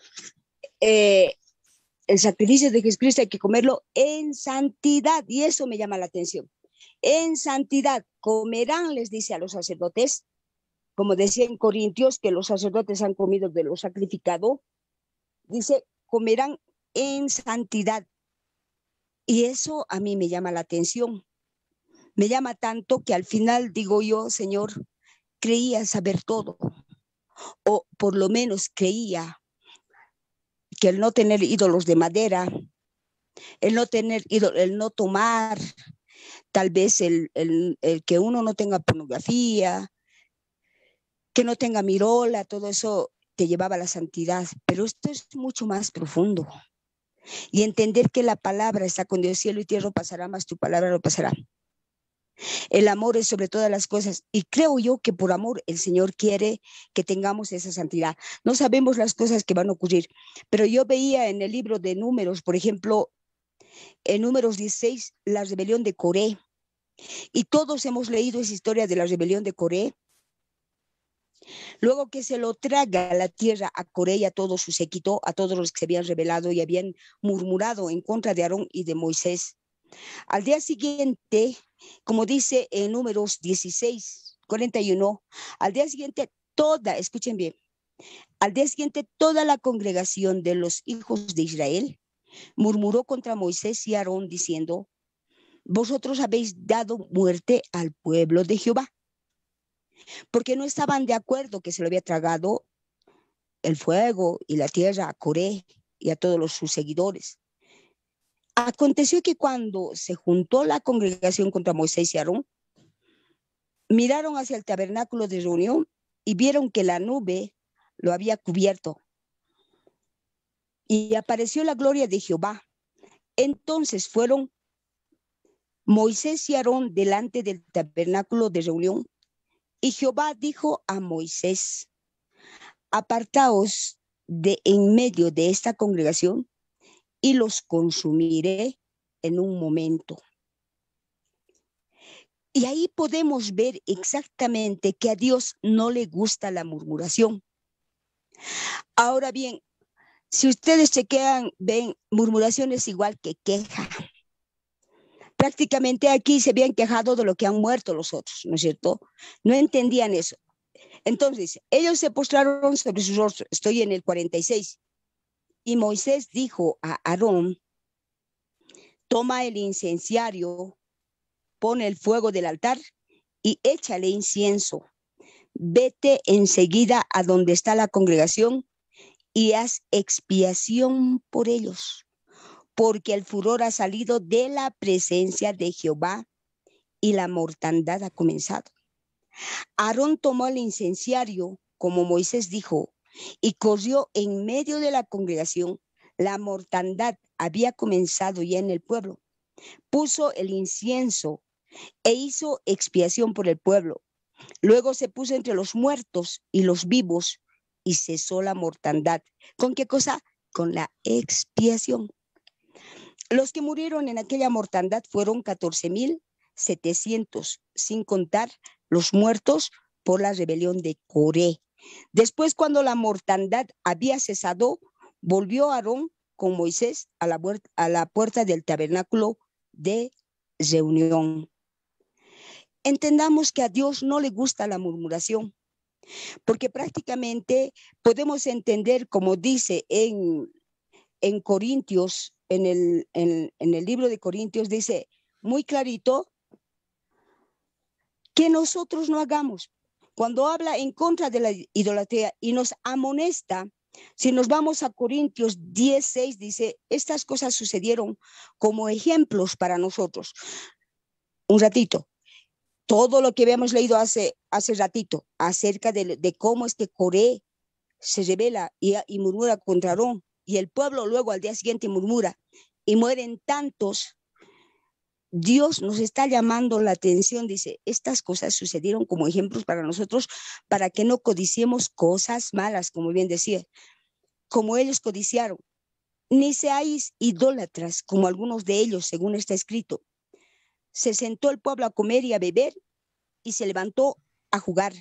eh, el sacrificio de Jesucristo hay que comerlo en santidad y eso me llama la atención. En santidad comerán, les dice a los sacerdotes, como decía en Corintios, que los sacerdotes han comido de lo sacrificado, dice, comerán en santidad. Y eso a mí me llama la atención. Me llama tanto que al final digo yo, Señor, creía saber todo, o por lo menos creía que el no tener ídolos de madera, el no tener el no tomar, tal vez el, que uno no tenga pornografía, que no tenga mirola, todo eso te llevaba a la santidad, pero esto es mucho más profundo. Y entender que la palabra está con Dios, cielo y tierra pasará, más tu palabra lo pasará. El amor es sobre todas las cosas y creo yo que por amor el Señor quiere que tengamos esa santidad. No sabemos las cosas que van a ocurrir, pero yo veía en el libro de números, por ejemplo, en números 16, la rebelión de Coré. Y todos hemos leído esa historia de la rebelión de Coré. Luego que se lo traga la tierra a Coré y a todo su séquito, a todos los que se habían rebelado y habían murmurado en contra de Aarón y de Moisés. Al día siguiente, como dice en números 16, 41, al día siguiente toda, escuchen bien, al día siguiente toda la congregación de los hijos de Israel murmuró contra Moisés y Aarón diciendo, vosotros habéis dado muerte al pueblo de Jehová, porque no estaban de acuerdo que se lo había tragado el fuego y la tierra a Coré y a todos los, sus seguidores. Aconteció que cuando se juntó la congregación contra Moisés y Aarón, miraron hacia el tabernáculo de reunión y vieron que la nube lo había cubierto. Y apareció la gloria de Jehová. Entonces fueron Moisés y Aarón delante del tabernáculo de reunión. Y Jehová dijo a Moisés, apartaos de en medio de esta congregación y los consumiré en un momento. Y ahí podemos ver exactamente que a Dios no le gusta la murmuración. Ahora bien, si ustedes chequean, ven, murmuración es igual que queja. Prácticamente aquí se habían quejado de lo que han muerto los otros, ¿no es cierto? No entendían eso. Entonces, ellos se postraron sobre sus rostros, estoy en el 46, y Moisés dijo a Aarón, toma el incenciario, pon el fuego del altar y échale incienso. Vete enseguida a donde está la congregación y haz expiación por ellos, porque el furor ha salido de la presencia de Jehová y la mortandad ha comenzado. Aarón tomó el incenciario, como Moisés dijo, y corrió en medio de la congregación. La mortandad había comenzado ya en el pueblo. Puso el incienso e hizo expiación por el pueblo. Luego se puso entre los muertos y los vivos y cesó la mortandad. ¿Con qué cosa? Con la expiación. Los que murieron en aquella mortandad fueron 14.700, sin contar los muertos por la rebelión de Coré. Después, cuando la mortandad había cesado, volvió Aarón con Moisés a la, puerta, del tabernáculo de reunión. Entendamos que a Dios no le gusta la murmuración, porque prácticamente podemos entender, como dice en, en Corintios, en el, en el libro de Corintios, dice muy clarito que nosotros no hagamos, cuando habla en contra de la idolatría y nos amonesta, si nos vamos a Corintios 16, dice, estas cosas sucedieron como ejemplos para nosotros. Un ratito, todo lo que habíamos leído hace, hace ratito acerca de, cómo es que Coré se revela y, y murmura contra Arón, y el pueblo luego al día siguiente murmura, y mueren tantos Dios nos está llamando la atención, dice, estas cosas sucedieron como ejemplos para nosotros, para que no codiciemos cosas malas, como bien decía, como ellos codiciaron. Ni seáis idólatras, como algunos de ellos, según está escrito. Se sentó el pueblo a comer y a beber y se levantó a jugar.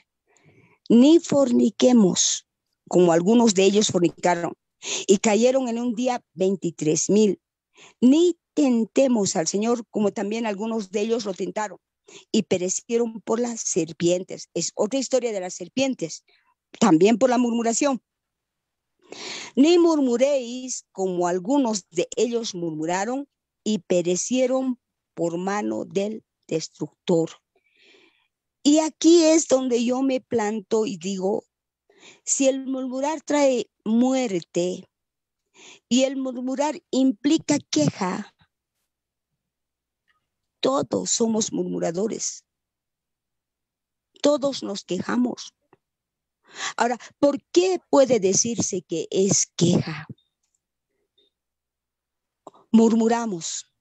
Ni forniquemos, como algunos de ellos fornicaron, y cayeron en un día 23 mil. Ni tentemos al Señor como también algunos de ellos lo tentaron y perecieron por las serpientes. Es otra historia de las serpientes, también por la murmuración. Ni murmuréis como algunos de ellos murmuraron y perecieron por mano del destructor. Y aquí es donde yo me planto y digo, si el murmurar trae muerte y el murmurar implica queja, todos somos murmuradores. Todos nos quejamos. Ahora, ¿por qué puede decirse que es queja? Murmuramos.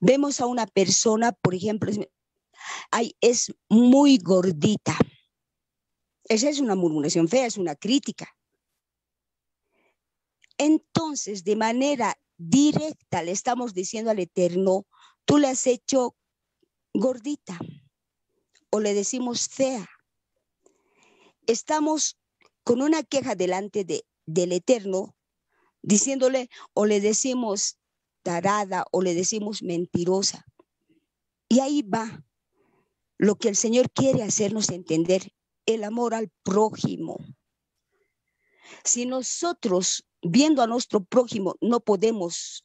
Vemos a una persona, por ejemplo, es muy gordita. Esa es una murmuración fea, es una crítica. Entonces, de manera directa le estamos diciendo al Eterno, tú le has hecho gordita o le decimos fea. Estamos con una queja delante de, del Eterno, diciéndole o le decimos tarada o le decimos mentirosa. Y ahí va lo que el Señor quiere hacernos entender, el amor al prójimo. Si nosotros, viendo a nuestro prójimo, no podemos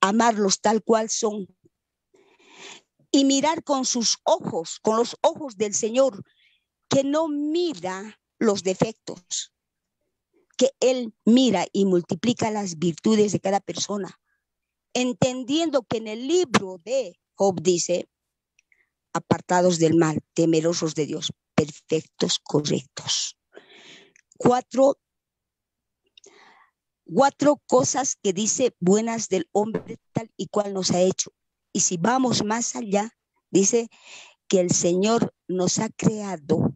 amarlos tal cual son, y mirar con sus ojos, con los ojos del Señor, que no mira los defectos, que Él mira y multiplica las virtudes de cada persona, entendiendo que en el libro de Job dice, apartados del mal, temerosos de Dios, perfectos, correctos. Cuatro, cuatro cosas que dice buenas del hombre tal y cual nos ha hecho y si vamos más allá, dice que el Señor nos ha creado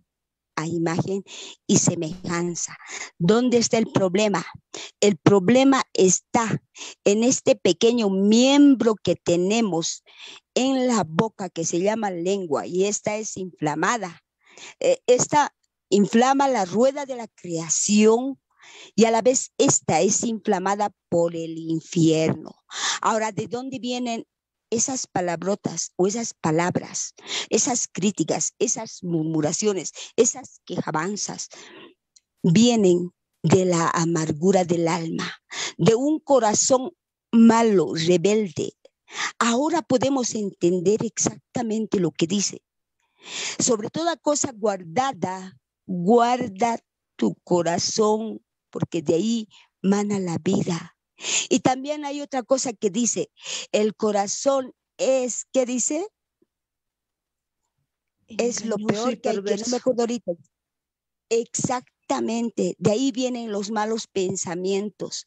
a imagen y semejanza. ¿Dónde está el problema? El problema está en este pequeño miembro que tenemos en la boca que se llama lengua y esta es inflamada. Eh, esta inflama la rueda de la creación y a la vez esta es inflamada por el infierno. Ahora, ¿de dónde vienen esas palabrotas o esas palabras, esas críticas, esas murmuraciones, esas quejabanzas, vienen de la amargura del alma, de un corazón malo, rebelde. Ahora podemos entender exactamente lo que dice. Sobre toda cosa guardada, guarda tu corazón, porque de ahí mana la vida. Y también hay otra cosa que dice, el corazón es, ¿qué dice? Es lo peor que hay, que Exactamente, de ahí vienen los malos pensamientos.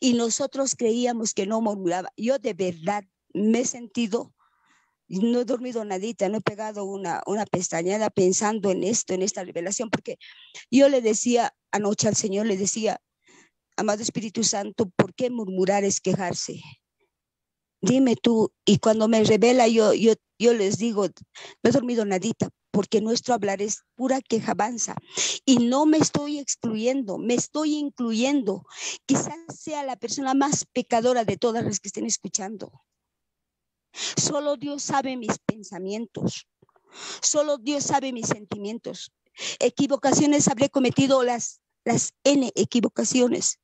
Y nosotros creíamos que no murmuraba. Yo de verdad me he sentido, no he dormido nadita, no he pegado una, una pestañada pensando en esto, en esta revelación, porque yo le decía anoche al Señor, le decía, Amado Espíritu Santo, ¿por qué murmurar es quejarse? Dime tú, y cuando me revela yo, yo, yo les digo, no he dormido nadita, porque nuestro hablar es pura queja avanza. Y no me estoy excluyendo, me estoy incluyendo. Quizás sea la persona más pecadora de todas las que estén escuchando. Solo Dios sabe mis pensamientos. Solo Dios sabe mis sentimientos. Equivocaciones habré cometido las, las N equivocaciones.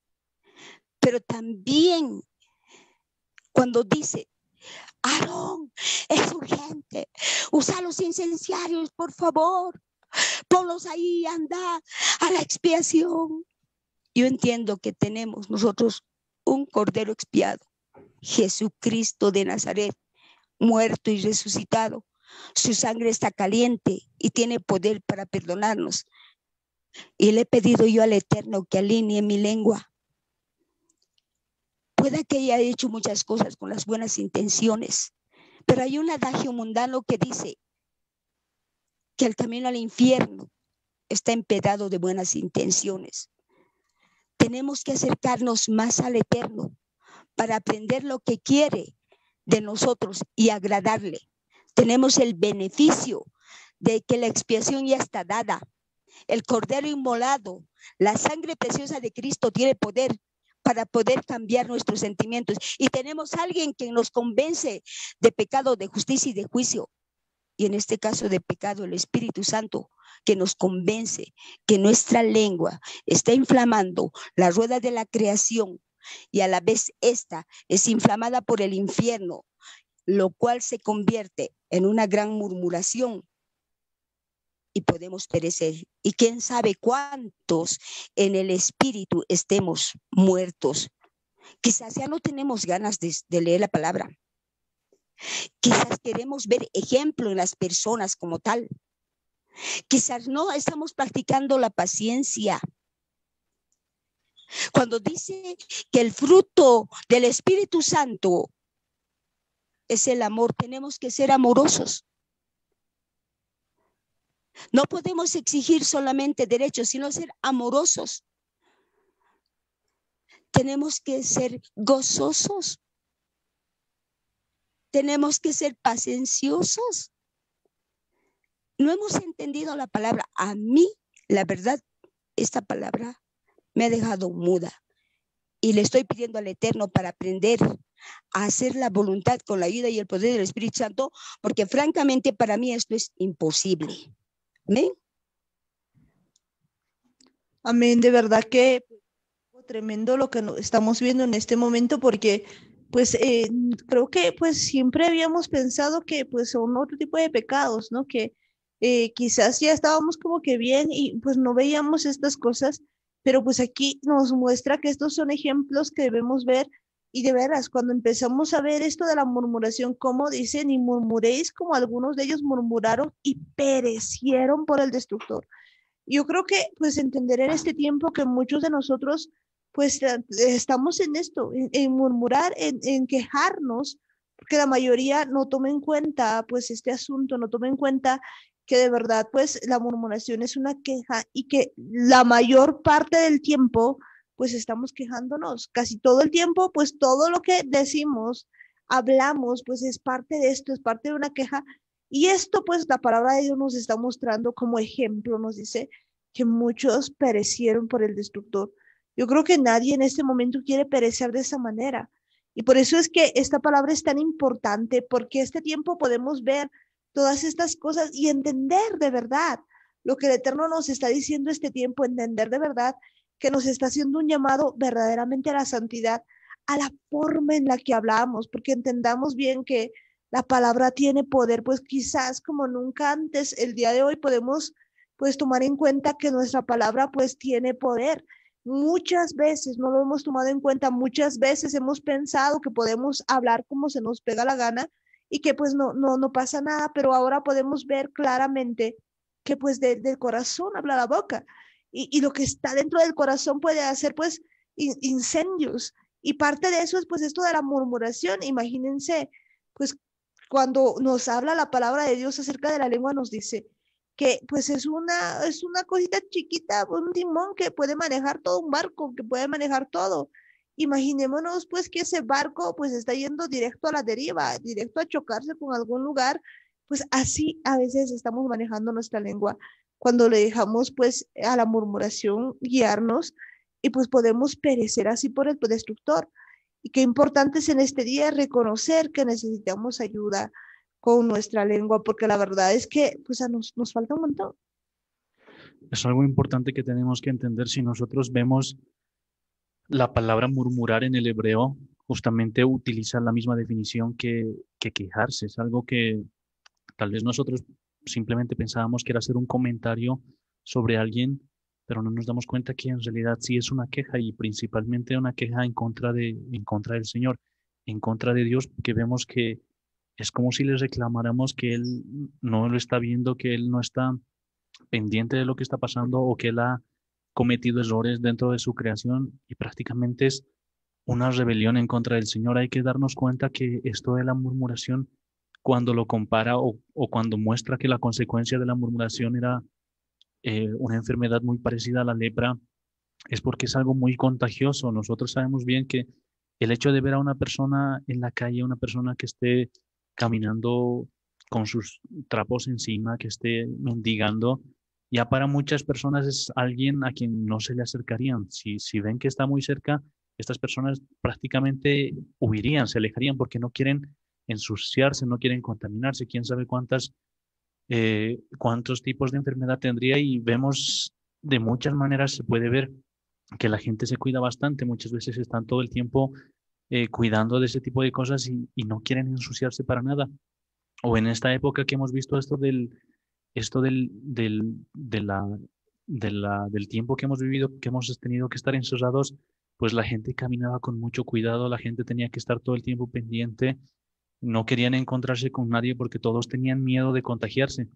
Pero también cuando dice, Aarón, es urgente, usa los incenciarios, por favor, ponlos ahí, anda a la expiación. Yo entiendo que tenemos nosotros un cordero expiado, Jesucristo de Nazaret, muerto y resucitado. Su sangre está caliente y tiene poder para perdonarnos. Y le he pedido yo al Eterno que alinee mi lengua Pueda que haya hecho muchas cosas con las buenas intenciones, pero hay un adagio mundano que dice que el camino al infierno está empedrado de buenas intenciones. Tenemos que acercarnos más al Eterno para aprender lo que quiere de nosotros y agradarle. Tenemos el beneficio de que la expiación ya está dada. El cordero inmolado, la sangre preciosa de Cristo tiene poder para poder cambiar nuestros sentimientos. Y tenemos alguien que nos convence de pecado, de justicia y de juicio. Y en este caso de pecado, el Espíritu Santo, que nos convence que nuestra lengua está inflamando la rueda de la creación y a la vez esta es inflamada por el infierno, lo cual se convierte en una gran murmuración y podemos perecer. Y quién sabe cuántos en el espíritu estemos muertos. Quizás ya no tenemos ganas de, leer la palabra. Quizás queremos ver ejemplo en las personas como tal. Quizás no estamos practicando la paciencia. Cuando dice que el fruto del Espíritu Santo es el amor, tenemos que ser amorosos. No podemos exigir solamente derechos, sino ser amorosos. Tenemos que ser gozosos. Tenemos que ser pacienciosos. No hemos entendido la palabra. A mí, la verdad, esta palabra me ha dejado muda. Y le estoy pidiendo al Eterno para aprender a hacer la voluntad con la ayuda y el poder del Espíritu Santo, porque francamente para mí esto es imposible. Amén. de verdad que tremendo lo que estamos viendo en este momento porque pues eh, creo que pues siempre habíamos pensado que pues son otro tipo de pecados, ¿no? Que eh, quizás ya estábamos como que bien y pues no veíamos estas cosas, pero pues aquí nos muestra que estos son ejemplos que debemos ver y de veras, cuando empezamos a ver esto de la murmuración, como dicen, y murmuréis como algunos de ellos murmuraron y perecieron por el destructor. Yo creo que pues entender en este tiempo que muchos de nosotros pues eh, estamos en esto, en, murmurar, en, quejarnos, porque la mayoría no toma en cuenta pues este asunto, no toma en cuenta que de verdad pues la murmuración es una queja y que la mayor parte del tiempo pues estamos quejándonos casi todo el tiempo, pues todo lo que decimos, hablamos, pues es parte de esto, es parte de una queja. Y esto, pues la palabra de Dios nos está mostrando como ejemplo, nos dice que muchos perecieron por el destructor. Yo creo que nadie en este momento quiere perecer de esa manera. Y por eso es que esta palabra es tan importante, porque este tiempo podemos ver todas estas cosas y entender de verdad lo que el Eterno nos está diciendo este tiempo, entender de verdad que nos está haciendo un llamado verdaderamente a la santidad, a la forma en la que hablamos, porque entendamos bien que la palabra tiene poder, pues quizás como nunca antes, el día de hoy podemos pues tomar en cuenta que nuestra palabra pues tiene poder. Muchas veces no lo hemos tomado en cuenta, muchas veces hemos pensado que podemos hablar como se nos pega la gana y que pues no, no, no pasa nada, pero ahora podemos ver claramente que pues del corazón habla la boca y, lo que está dentro del corazón puede hacer pues incendios. Y parte de eso es pues esto de la murmuración. Imagínense, pues cuando nos habla la palabra de Dios acerca de la lengua nos dice que pues es una, es una cosita chiquita, un timón que puede manejar todo un barco, que puede manejar todo. Imaginémonos pues que ese barco pues está yendo directo a la deriva, directo a chocarse con algún lugar, pues así a veces estamos manejando nuestra lengua cuando le dejamos pues a la murmuración guiarnos y pues podemos perecer así por el destructor. Y qué importante es en este día reconocer que necesitamos ayuda con nuestra lengua, porque la verdad es que pues, nos, nos falta un montón. Es algo importante que tenemos que entender si nosotros vemos la palabra murmurar en el hebreo, justamente utiliza la misma definición que, que quejarse. Es algo que tal vez nosotros simplemente pensábamos que era hacer un comentario sobre alguien, pero no nos damos cuenta que en realidad sí es una queja y principalmente una queja en contra, de, en contra del Señor, en contra de Dios, que vemos que es como si le reclamáramos que Él no lo está viendo, que Él no está pendiente de lo que está pasando o que Él ha cometido errores dentro de su creación y prácticamente es una rebelión en contra del Señor. Hay que darnos cuenta que esto de la murmuración cuando lo compara o, cuando muestra que la consecuencia de la murmuración era eh, una enfermedad muy parecida a la lepra, es porque es algo muy contagioso. Nosotros sabemos bien que el hecho de ver a una persona en la calle, una persona que esté caminando con sus trapos encima, que esté mendigando, ya para muchas personas es alguien a quien no se le acercarían. Si, si ven que está muy cerca, estas personas prácticamente huirían, se alejarían porque no quieren ensuciarse, no quieren contaminarse, quién sabe cuántas, eh, cuántos tipos de enfermedad tendría y vemos de muchas maneras se puede ver que la gente se cuida bastante, muchas veces están todo el tiempo eh, cuidando de ese tipo de cosas y, no quieren ensuciarse para nada. O en esta época que hemos visto esto del, esto de la, del tiempo que hemos vivido, que hemos tenido que estar encerrados, pues la gente caminaba con mucho cuidado, la gente tenía que estar todo el tiempo pendiente no querían encontrarse con nadie porque todos tenían miedo de contagiarse.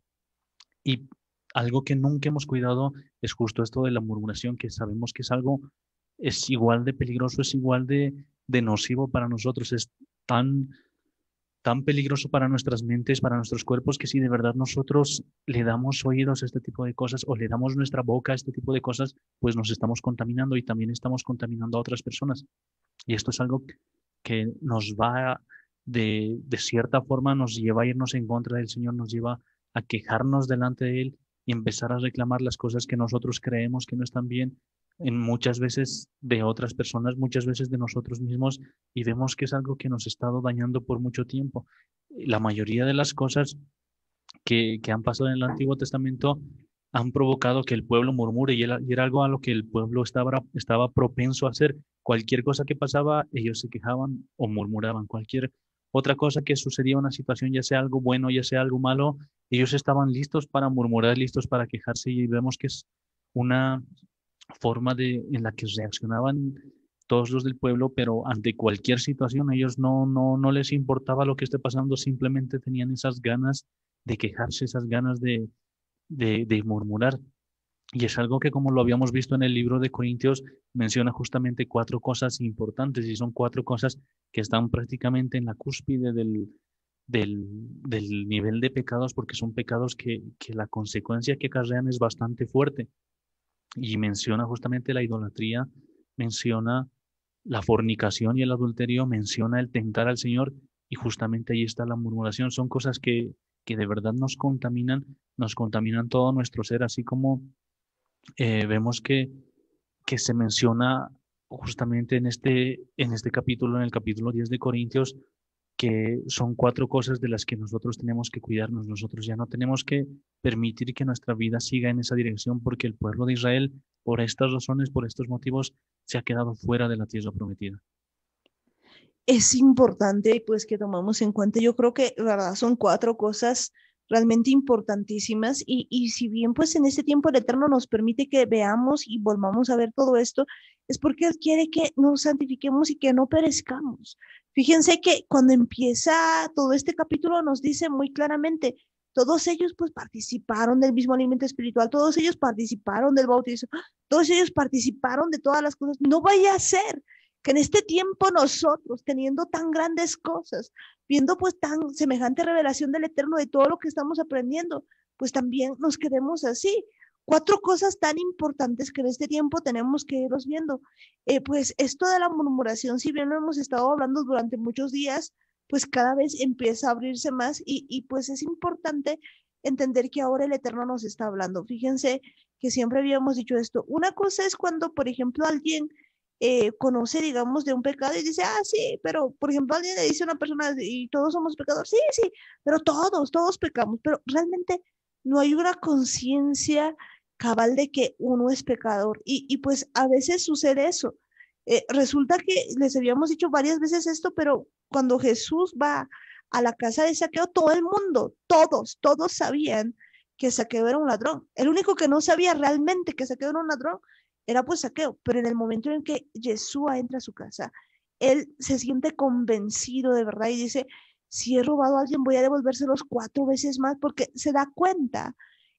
Y algo que nunca hemos cuidado es justo esto de la murmuración, que sabemos que es algo, es igual de peligroso, es igual de, de nocivo para nosotros, es tan, tan peligroso para nuestras mentes, para nuestros cuerpos, que si de verdad nosotros le damos oídos a este tipo de cosas o le damos nuestra boca a este tipo de cosas, pues nos estamos contaminando y también estamos contaminando a otras personas. Y esto es algo que nos va a de, cierta forma nos lleva a irnos en contra del Señor, nos lleva a quejarnos delante de Él y empezar a reclamar las cosas que nosotros creemos que no están bien, en muchas veces de otras personas, muchas veces de nosotros mismos, y vemos que es algo que nos ha estado dañando por mucho tiempo. La mayoría de las cosas que, han pasado en el Antiguo Testamento han provocado que el pueblo murmure y era, algo a lo que el pueblo estaba, estaba propenso a hacer. Cualquier cosa que pasaba, ellos se quejaban o murmuraban. Cualquier otra cosa que sucedía una situación, ya sea algo bueno, ya sea algo malo, ellos estaban listos para murmurar, listos para quejarse y vemos que es una forma de, en la que reaccionaban todos los del pueblo, pero ante cualquier situación ellos no, no, no les importaba lo que esté pasando, simplemente tenían esas ganas de quejarse, esas ganas de murmurar. Y es algo que, como lo habíamos visto en el libro de Corintios, menciona justamente cuatro cosas importantes y son cuatro cosas que están prácticamente en la cúspide del, del, nivel de pecados porque son pecados que, la consecuencia que acarrean es bastante fuerte. Y menciona justamente la idolatría, menciona la fornicación y el adulterio, menciona el tentar al Señor y justamente ahí está la murmuración. Son cosas que, que de verdad nos contaminan, nos contaminan todo nuestro ser, así como eh, vemos que, que se menciona justamente en este, en este capítulo, en el capítulo 10 de Corintios, que son cuatro cosas de las que nosotros tenemos que cuidarnos. Nosotros ya no tenemos que permitir que nuestra vida siga en esa dirección porque el pueblo de Israel, por estas razones, por estos motivos, se ha quedado fuera de la tierra prometida. Es importante pues que tomamos en cuenta, yo creo que verdad son cuatro cosas realmente importantísimas y, si bien pues en este tiempo el Eterno nos permite que veamos y volvamos a ver todo esto, es porque quiere que nos santifiquemos y que no perezcamos. Fíjense que cuando empieza todo este capítulo nos dice muy claramente, todos ellos pues participaron del mismo alimento espiritual, todos ellos participaron del bautismo, todos ellos participaron de todas las cosas, no vaya a ser que en este tiempo nosotros, teniendo tan grandes cosas, viendo pues tan semejante revelación del Eterno de todo lo que estamos aprendiendo, pues también nos quedemos así. Cuatro cosas tan importantes que en este tiempo tenemos que irnos viendo. Eh, pues esto de la murmuración, si bien lo hemos estado hablando durante muchos días, pues cada vez empieza a abrirse más y, y pues es importante entender que ahora el Eterno nos está hablando. Fíjense que siempre habíamos dicho esto. Una cosa es cuando, por ejemplo, alguien eh, conoce, digamos, de un pecado y dice, ah, sí, pero, por ejemplo, alguien le dice a una persona, y todos somos pecadores, sí, sí, pero todos, todos pecamos, pero realmente no hay una conciencia cabal de que uno es pecador. Y, y pues a veces sucede eso. Eh, resulta que les habíamos dicho varias veces esto, pero cuando Jesús va a la casa de saqueo, todo el mundo, todos, todos sabían que saqueo era un ladrón. El único que no sabía realmente que saqueo era un ladrón era pues saqueo, pero en el momento en que Yeshua entra a su casa, él se siente convencido de verdad y dice, si he robado a alguien voy a devolvérselos cuatro veces más porque se da cuenta,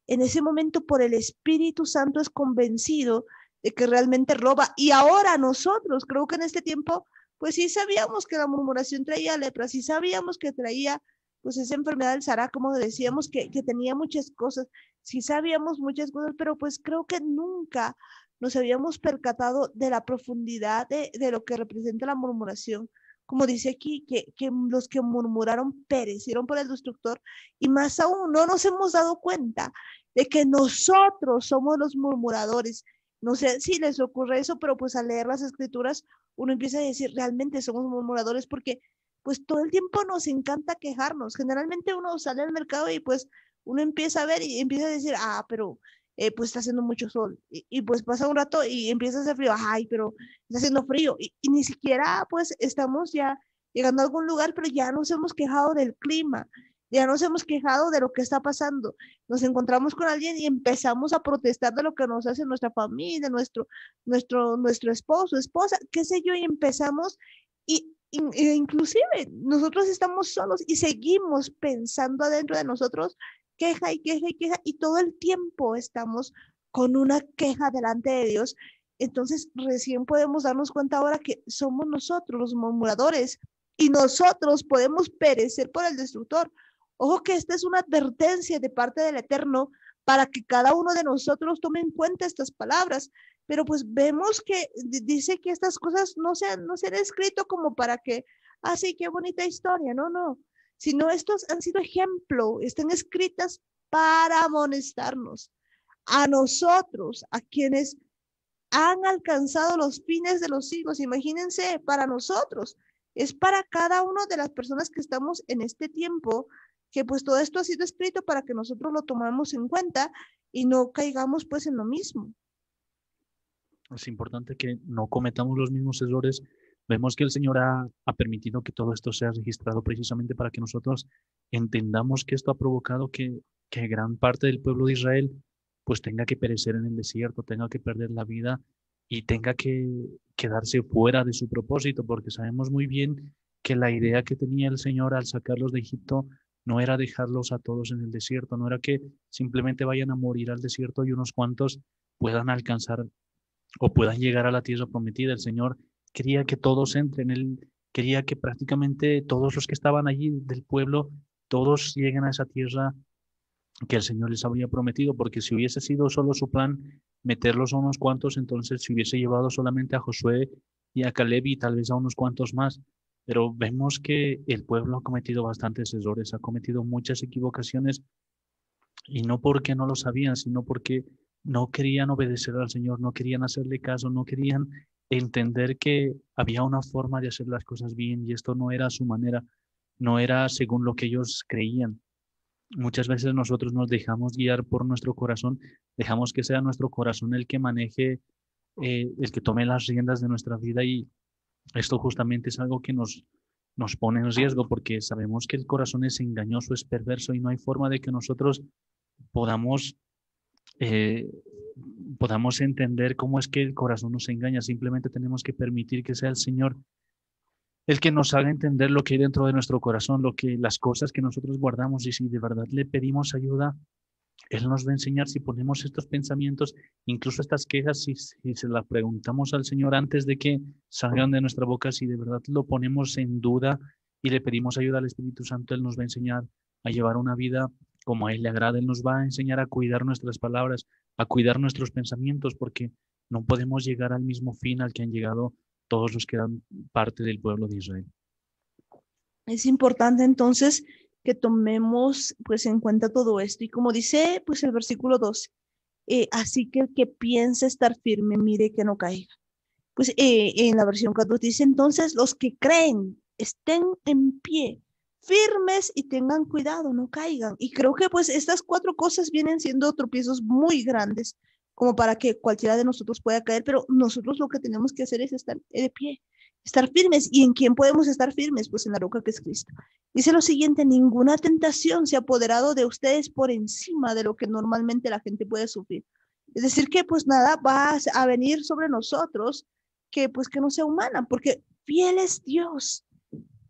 en ese momento por el Espíritu Santo es convencido de que realmente roba. Y ahora nosotros, creo que en este tiempo, pues sí sabíamos que la murmuración traía lepra, sí sabíamos que traía pues esa enfermedad del SARA, como decíamos, que, que tenía muchas cosas, sí sabíamos muchas cosas, pero pues creo que nunca nos habíamos percatado de la profundidad de, lo que representa la murmuración. Como dice aquí, que, que los que murmuraron perecieron por el destructor y más aún no nos hemos dado cuenta de que nosotros somos los murmuradores. No sé si les ocurre eso, pero pues al leer las escrituras uno empieza a decir, realmente somos murmuradores porque pues todo el tiempo nos encanta quejarnos. Generalmente uno sale al mercado y pues uno empieza a ver y empieza a decir, ah, pero eh, pues está haciendo mucho sol. Y, pues pasa un rato y empieza a hacer frío, ay, pero está haciendo frío. Y, ni siquiera pues estamos ya llegando a algún lugar, pero ya nos hemos quejado del clima, ya nos hemos quejado de lo que está pasando. Nos encontramos con alguien y empezamos a protestar de lo que nos hace nuestra familia, nuestro, nuestro, nuestro esposo, esposa, qué sé yo, y empezamos y eh, inclusive nosotros estamos solos y seguimos pensando adentro de nosotros queja y queja y queja y todo el tiempo estamos con una queja delante de Dios. Entonces recién podemos darnos cuenta ahora que somos nosotros los murmuradores y nosotros podemos perecer por el destructor. Ojo que esta es una advertencia de parte del Eterno para que cada uno de nosotros tome en cuenta estas palabras. Pero pues vemos que dice que estas cosas no se, no han escrito como para que, así ah, que qué bonita historia, no, no, sino estos han sido ejemplo, están escritas para amonestarnos a nosotros, a quienes han alcanzado los fines de los siglos. Imagínense, para nosotros, es para cada una de las personas que estamos en este tiempo que pues todo esto ha sido escrito para que nosotros lo tomamos en cuenta y no caigamos pues en lo mismo. Es importante que no cometamos los mismos errores. Vemos que el Señor ha, permitido que todo esto sea registrado precisamente para que nosotros entendamos que esto ha provocado que, que gran parte del pueblo de Israel pues tenga que perecer en el desierto, tenga que perder la vida y tenga que quedarse fuera de su propósito, porque sabemos muy bien que la idea que tenía el Señor al sacarlos de Egipto no era dejarlos a todos en el desierto, no era que simplemente vayan a morir al desierto y unos cuantos puedan alcanzar o puedan llegar a la tierra prometida. El Señor quería que todos entren, Él quería que prácticamente todos los que estaban allí del pueblo, todos lleguen a esa tierra que el Señor les había prometido, porque si hubiese sido solo su plan meterlos a unos cuantos, entonces se hubiese llevado solamente a Josué y a Caleb y tal vez a unos cuantos más, pero vemos que el pueblo ha cometido bastantes errores, ha cometido muchas equivocaciones y no porque no lo sabían, sino porque no querían obedecer al Señor, no querían hacerle caso, no querían entender que había una forma de hacer las cosas bien y esto no era su manera, no era según lo que ellos creían. Muchas veces nosotros nos dejamos guiar por nuestro corazón, dejamos que sea nuestro corazón el que maneje, eh, el que tome las riendas de nuestra vida y esto justamente es algo que nos, nos pone en riesgo porque sabemos que el corazón es engañoso, es perverso y no hay forma de que nosotros podamos, eh, podamos entender cómo es que el corazón nos engaña. Simplemente tenemos que permitir que sea el Señor el que nos haga entender lo que hay dentro de nuestro corazón, lo que las cosas que nosotros guardamos y si de verdad le pedimos ayuda él nos va a enseñar si ponemos estos pensamientos, incluso estas quejas, si, se las preguntamos al Señor antes de que salgan de nuestra boca, si de verdad lo ponemos en duda y le pedimos ayuda al Espíritu Santo, Él nos va a enseñar a llevar una vida como a Él le agrada. Él nos va a enseñar a cuidar nuestras palabras, a cuidar nuestros pensamientos, porque no podemos llegar al mismo fin al que han llegado todos los que eran parte del pueblo de Israel. Es importante entonces que tomemos pues en cuenta todo esto. Y como dice pues el versículo 12, eh, así que el que piensa estar firme, mire que no caiga. Pues eh, en la versión 14 dice entonces los que creen estén en pie, firmes y tengan cuidado, no caigan. Y creo que pues estas cuatro cosas vienen siendo tropiezos muy grandes como para que cualquiera de nosotros pueda caer, pero nosotros lo que tenemos que hacer es estar eh, de pie, estar firmes. ¿Y en quién podemos estar firmes? Pues en la roca que es Cristo. Dice lo siguiente, ninguna tentación se ha apoderado de ustedes por encima de lo que normalmente la gente puede sufrir. Es decir, que pues nada va a venir sobre nosotros que pues que no sea humana, porque fiel es Dios,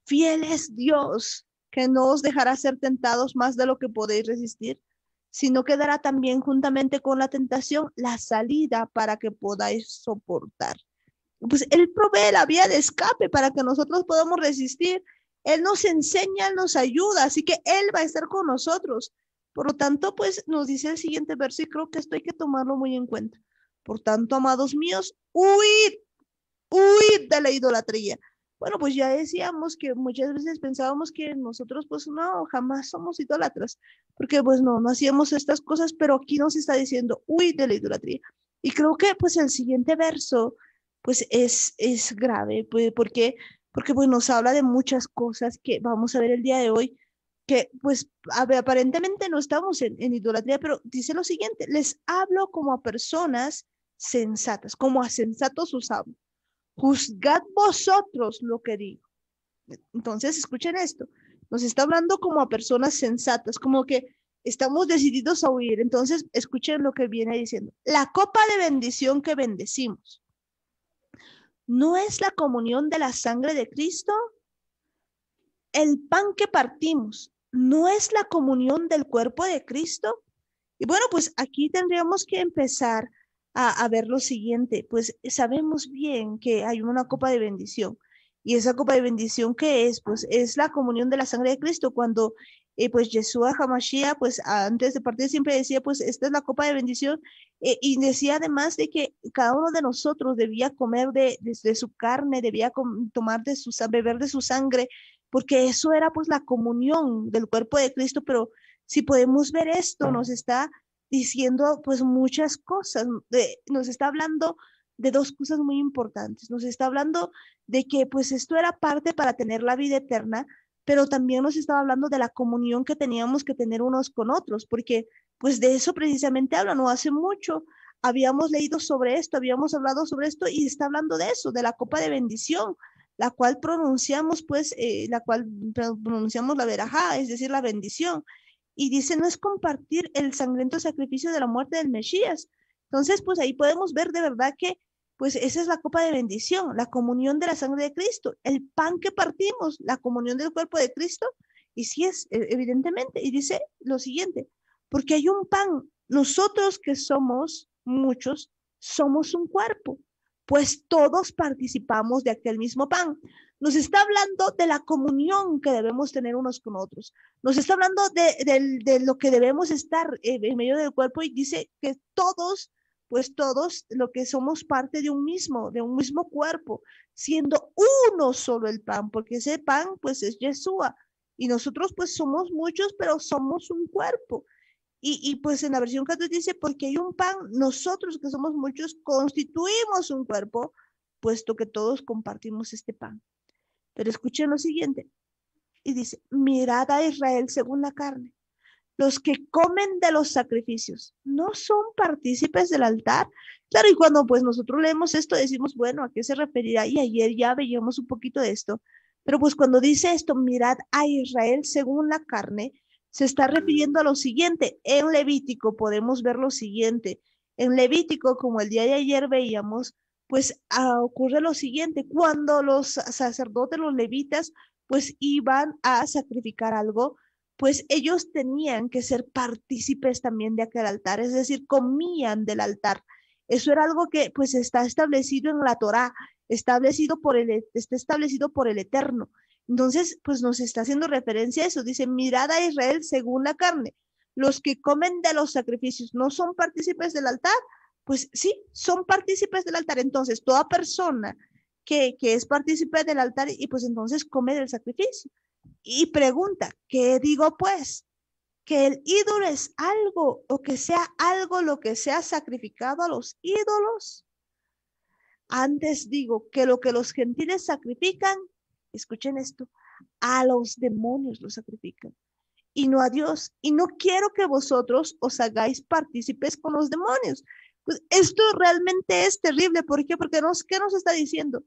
fiel es Dios, que no os dejará ser tentados más de lo que podéis resistir, sino que dará también juntamente con la tentación la salida para que podáis soportar pues Él provee la vía de escape para que nosotros podamos resistir. Él nos enseña, nos ayuda, así que Él va a estar con nosotros. Por lo tanto, pues nos dice el siguiente verso y creo que esto hay que tomarlo muy en cuenta. Por tanto, amados míos, huid, huid de la idolatría. Bueno, pues ya decíamos que muchas veces pensábamos que nosotros, pues no, jamás somos idolatras, porque pues no, no hacíamos estas cosas, pero aquí nos está diciendo, huid de la idolatría. Y creo que pues el siguiente verso pues es, es grave, pues, porque, porque pues nos habla de muchas cosas que vamos a ver el día de hoy, que pues aparentemente no estamos en, en idolatría, pero dice lo siguiente, les hablo como a personas sensatas, como a sensatos usamos, Juzgad vosotros lo que digo. Entonces, escuchen esto. Nos está hablando como a personas sensatas, como que estamos decididos a huir. Entonces, escuchen lo que viene diciendo. La copa de bendición que bendecimos ¿No es la comunión de la sangre de Cristo? ¿El pan que partimos no es la comunión del cuerpo de Cristo? Y bueno, pues aquí tendríamos que empezar a, ver lo siguiente. Pues sabemos bien que hay una copa de bendición. ¿Y esa copa de bendición qué es? Pues es la comunión de la sangre de Cristo. Cuando y eh, pues Yeshua Hamashiach, pues antes de partir siempre decía, pues esta es la copa de bendición, eh, y decía además de que cada uno de nosotros debía comer de, de, su carne, debía tomar de su, beber de su sangre, porque eso era pues la comunión del cuerpo de Cristo, pero si podemos ver esto, nos está diciendo pues muchas cosas, nos está hablando de dos cosas muy importantes, nos está hablando de que pues esto era parte para tener la vida eterna, pero también nos estaba hablando de la comunión que teníamos que tener unos con otros, porque pues de eso precisamente habla, no hace mucho habíamos leído sobre esto, habíamos hablado sobre esto y está hablando de eso, de la copa de bendición, la cual pronunciamos pues, eh, la cual pronunciamos la verajá, es decir, la bendición. Y dice, no es compartir el sangriento sacrificio de la muerte del Mesías. Entonces, pues ahí podemos ver de verdad que pues esa es la copa de bendición, la comunión de la sangre de Cristo, el pan que partimos, la comunión del cuerpo de Cristo. Y sí es, e, evidentemente, y dice lo siguiente, porque hay un pan, nosotros que somos muchos, somos un cuerpo, pues todos participamos de aquel mismo pan. Nos está hablando de la comunión que debemos tener unos con otros. Nos está hablando de, de lo que debemos estar eh, en medio del cuerpo y dice que todos pues todos lo que somos parte de un mismo, de un mismo cuerpo, siendo uno solo el pan, porque ese pan pues es Yeshua y nosotros pues somos muchos, pero somos un cuerpo. Y, pues en la versión 14 dice, porque hay un pan, nosotros que somos muchos constituimos un cuerpo, puesto que todos compartimos este pan. Pero escuchen lo siguiente, y dice, mirad a Israel según la carne los que comen de los sacrificios no son partícipes del altar. Claro, y cuando pues nosotros leemos esto decimos, bueno, ¿a qué se referirá? Y ayer ya veíamos un poquito de esto, pero pues cuando dice esto, mirad a Israel según la carne, se está refiriendo a lo siguiente. En Levítico podemos ver lo siguiente. En Levítico, como el día de ayer veíamos, pues ocurre lo siguiente, cuando los sacerdotes, los levitas, pues iban a sacrificar algo, pues ellos tenían que ser partícipes también de aquel altar, es decir, comían del altar. Eso era algo que pues está establecido en la Torá, establecido por el, está establecido por el Eterno. Entonces, pues nos está haciendo referencia a eso. Dice, mirad a Israel según la carne. Los que comen de los sacrificios no son partícipes del altar. Pues sí, son partícipes del altar. Entonces, toda persona que, que es partícipe del altar y pues entonces come del sacrificio y pregunta, ¿qué digo pues? Que el ídolo es algo o que sea algo lo que sea sacrificado a los ídolos. Antes digo que lo que los gentiles sacrifican, escuchen esto, a los demonios los sacrifican y no a Dios. Y no quiero que vosotros os hagáis partícipes con los demonios. Pues esto realmente es terrible. ¿Por qué? Porque nos, ¿qué nos está diciendo?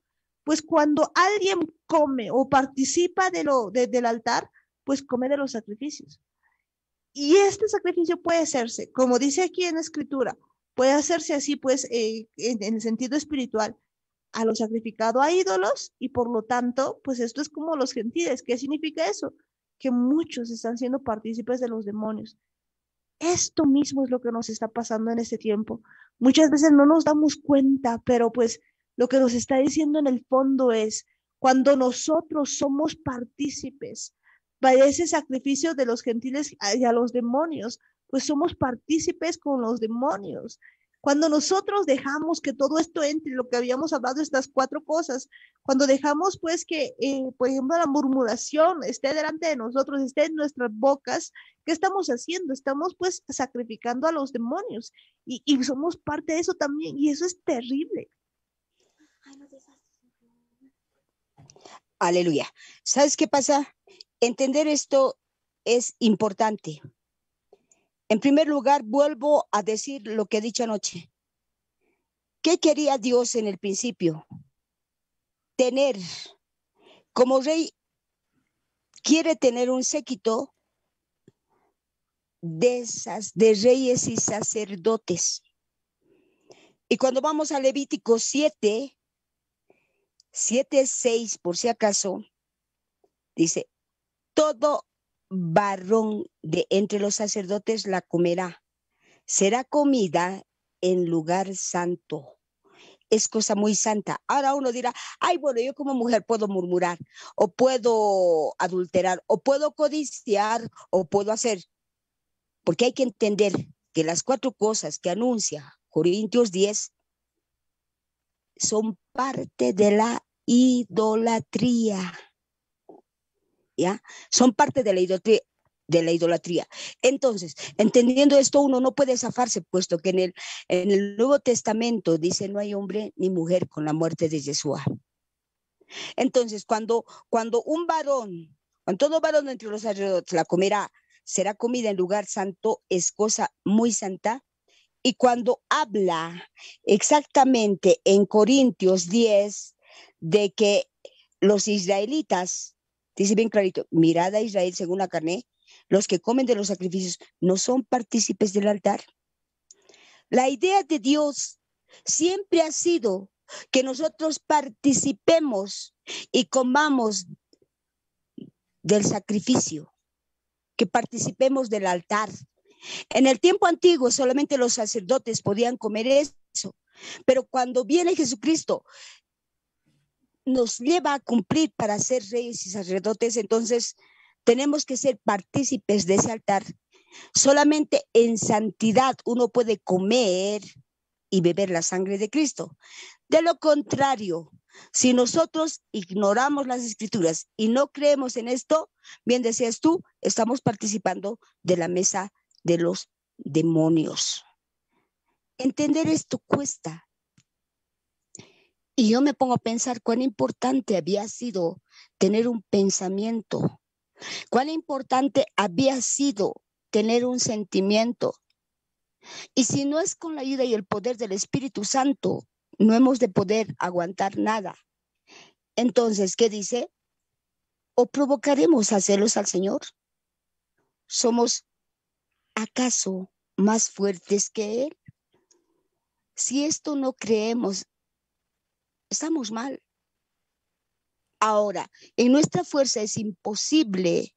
pues cuando alguien come o participa de lo, del altar, pues come de los sacrificios. Y este sacrificio puede hacerse, como dice aquí en escritura, puede hacerse así, pues, eh, en, el sentido espiritual, a lo sacrificado a ídolos, y por lo tanto, pues esto es como los gentiles. ¿Qué significa eso? Que muchos están siendo partícipes de los demonios. Esto mismo es lo que nos está pasando en este tiempo. Muchas veces no nos damos cuenta, pero pues lo que nos está diciendo en el fondo es, cuando nosotros somos partícipes para ese sacrificio de los gentiles y a los demonios, pues somos partícipes con los demonios. Cuando nosotros dejamos que todo esto entre, lo que habíamos hablado, estas cuatro cosas, cuando dejamos pues que, eh, por ejemplo, la murmuración esté delante de nosotros, esté en nuestras bocas, ¿qué estamos haciendo? Estamos pues sacrificando a los demonios y, y somos parte de eso también y eso es terrible. Aleluya. ¿Sabes qué pasa? Entender esto es importante. En primer lugar, vuelvo a decir lo que he dicho anoche. ¿Qué quería Dios en el principio? Tener, como rey, quiere tener un séquito de, esas, de reyes y sacerdotes. Y cuando vamos a Levítico 7, 7.6, por si acaso, dice, todo varón de entre los sacerdotes la comerá. Será comida en lugar santo. Es cosa muy santa. Ahora uno dirá, ay, bueno, yo como mujer puedo murmurar, o puedo adulterar, o puedo codiciar, o puedo hacer. Porque hay que entender que las cuatro cosas que anuncia Corintios 10 son parte de la idolatría. ¿Ya? Son parte de la idolatría de la idolatría. Entonces, entendiendo esto, uno no puede zafarse, puesto que en el, en el Nuevo Testamento dice, no hay hombre ni mujer con la muerte de Yeshua. Entonces, cuando, cuando un varón, cuando todo varón entre los sacerdotes la comerá, será comida en lugar santo, es cosa muy santa, y cuando habla exactamente en Corintios 10 de que los israelitas, dice bien clarito, mirada a Israel según la carne, los que comen de los sacrificios no son partícipes del altar. La idea de Dios siempre ha sido que nosotros participemos y comamos del sacrificio, que participemos del altar, en el tiempo antiguo solamente los sacerdotes podían comer eso, pero cuando viene Jesucristo nos lleva a cumplir para ser reyes y sacerdotes, entonces tenemos que ser partícipes de ese altar. Solamente en santidad uno puede comer y beber la sangre de Cristo. De lo contrario, si nosotros ignoramos las escrituras y no creemos en esto, bien decías tú, estamos participando de la mesa de los demonios. Entender esto cuesta. Y yo me pongo a pensar cuán importante había sido tener un pensamiento, cuán importante había sido tener un sentimiento. Y si no es con la ayuda y el poder del Espíritu Santo, no hemos de poder aguantar nada. Entonces, ¿qué dice? ¿O provocaremos a celos al Señor? Somos ¿Acaso más fuertes que Él? Si esto no creemos, estamos mal. Ahora, en nuestra fuerza es imposible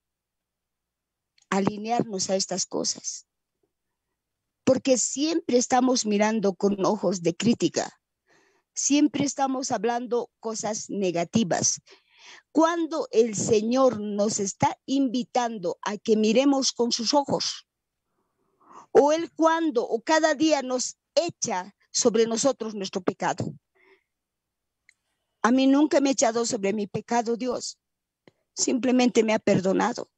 alinearnos a estas cosas, porque siempre estamos mirando con ojos de crítica, siempre estamos hablando cosas negativas. Cuando el Señor nos está invitando a que miremos con sus ojos, o Él cuando o cada día nos echa sobre nosotros nuestro pecado. A mí nunca me ha echado sobre mi pecado Dios, simplemente me ha perdonado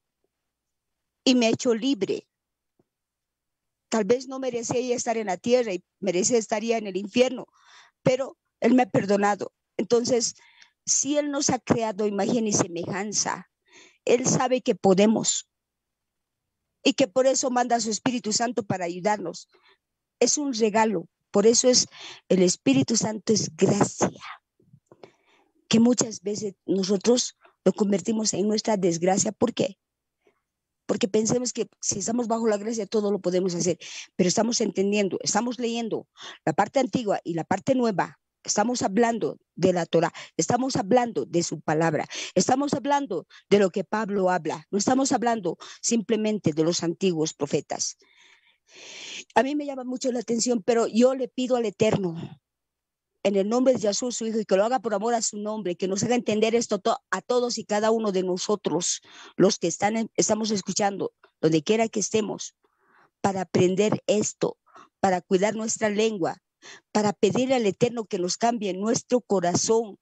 y me ha hecho libre. Tal vez no merecía estar en la tierra y merecía estaría en el infierno, pero Él me ha perdonado. Entonces, si Él nos ha creado imagen y semejanza, Él sabe que podemos y que por eso manda su Espíritu Santo para ayudarnos. Es un regalo, por eso es el Espíritu Santo es gracia, que muchas veces nosotros lo convertimos en nuestra desgracia. ¿Por qué? Porque pensemos que si estamos bajo la gracia todo lo podemos hacer, pero estamos entendiendo, estamos leyendo la parte antigua y la parte nueva Estamos hablando de la Torah, estamos hablando de su palabra, estamos hablando de lo que Pablo habla, no estamos hablando simplemente de los antiguos profetas. A mí me llama mucho la atención, pero yo le pido al Eterno, en el nombre de Jesús, su Hijo, y que lo haga por amor a su nombre, que nos haga entender esto a todos y cada uno de nosotros, los que estamos escuchando, donde quiera que estemos, para aprender esto, para cuidar nuestra lengua, para pedir al Eterno que nos cambie nuestro corazón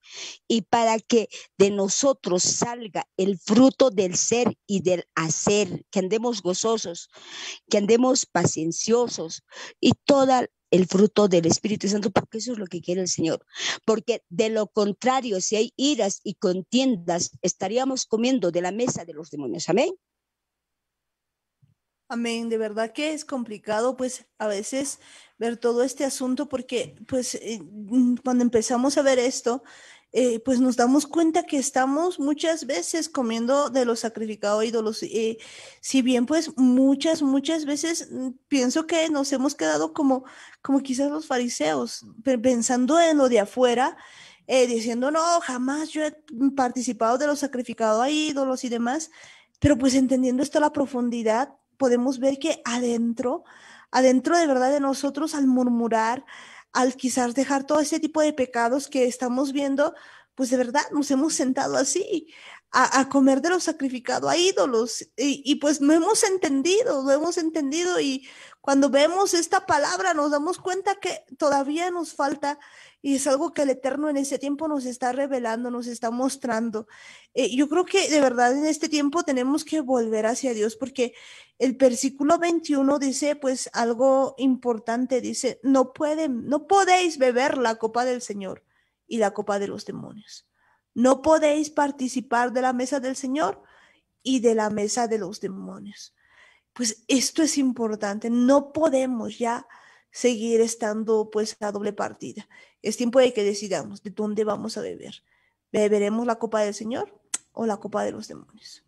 y para que de nosotros salga el fruto del ser y del hacer, que andemos gozosos, que andemos pacienciosos y todo el fruto del Espíritu Santo, porque eso es lo que quiere el Señor. Porque de lo contrario, si hay iras y contiendas, estaríamos comiendo de la mesa de los demonios. Amén. Amén, de verdad que es complicado pues a veces ver todo este asunto porque pues eh, mm, cuando empezamos a ver esto, eh, pues nos damos cuenta que estamos muchas veces comiendo de los sacrificados ídolos. Y eh, si bien pues muchas, muchas veces mm, pienso que nos hemos quedado como, como quizás los fariseos, pensando en lo de afuera. diciendo, no, jamás yo he participado de los sacrificados a ídolos y demás, pero pues entendiendo esto a la profundidad, podemos ver que adentro, adentro de verdad de nosotros, al murmurar, al quizás dejar todo ese tipo de pecados que estamos viendo, pues de verdad nos hemos sentado así a, comer de lo sacrificado a ídolos y, y, pues no hemos entendido, no hemos entendido y cuando vemos esta palabra nos damos cuenta que todavía nos falta y es algo que el Eterno en este tiempo nos está revelando, nos está mostrando. Eh, yo creo que de verdad en este tiempo tenemos que volver hacia Dios porque el versículo 21 dice pues algo importante, dice, no pueden, no podéis beber la copa del Señor y la copa de los demonios. No podéis participar de la mesa del Señor y de la mesa de los demonios. Pues esto es importante, no podemos ya seguir estando pues a doble partida. Es tiempo de que decidamos de dónde vamos a beber. ¿Beberemos la copa del Señor o la copa de los demonios?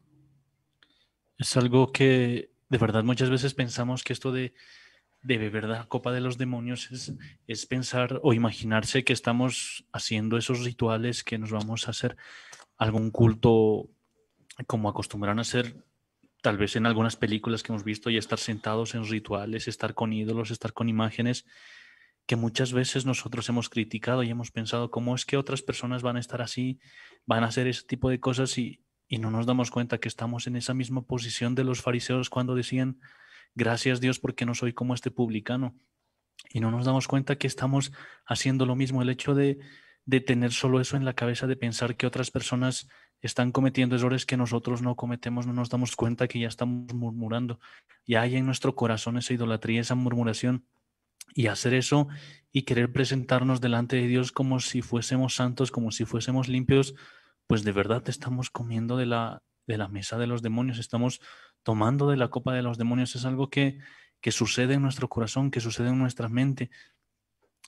Es algo que de verdad muchas veces pensamos que esto de, de beber la copa de los demonios es, pensar o imaginarse que estamos haciendo esos rituales que nos vamos a hacer algún culto como acostumbran a hacer tal vez en algunas películas que hemos visto y estar sentados en rituales, estar con ídolos, estar con imágenes que muchas veces nosotros hemos criticado y hemos pensado cómo es que otras personas van a estar así, van a hacer ese tipo de cosas y, no nos damos cuenta que estamos en esa misma posición de los fariseos cuando decían, gracias Dios porque no soy como este publicano. Y no nos damos cuenta que estamos haciendo lo mismo, el hecho de, de tener solo eso en la cabeza, de pensar que otras personas están cometiendo errores que nosotros no cometemos, no nos damos cuenta que ya estamos murmurando. Ya hay en nuestro corazón esa idolatría, esa murmuración y hacer eso y querer presentarnos delante de Dios como si fuésemos santos, como si fuésemos limpios, pues de verdad estamos comiendo de la, de la mesa de los demonios, estamos tomando de la copa de los demonios. Es algo que, que sucede en nuestro corazón, que sucede en nuestra mente.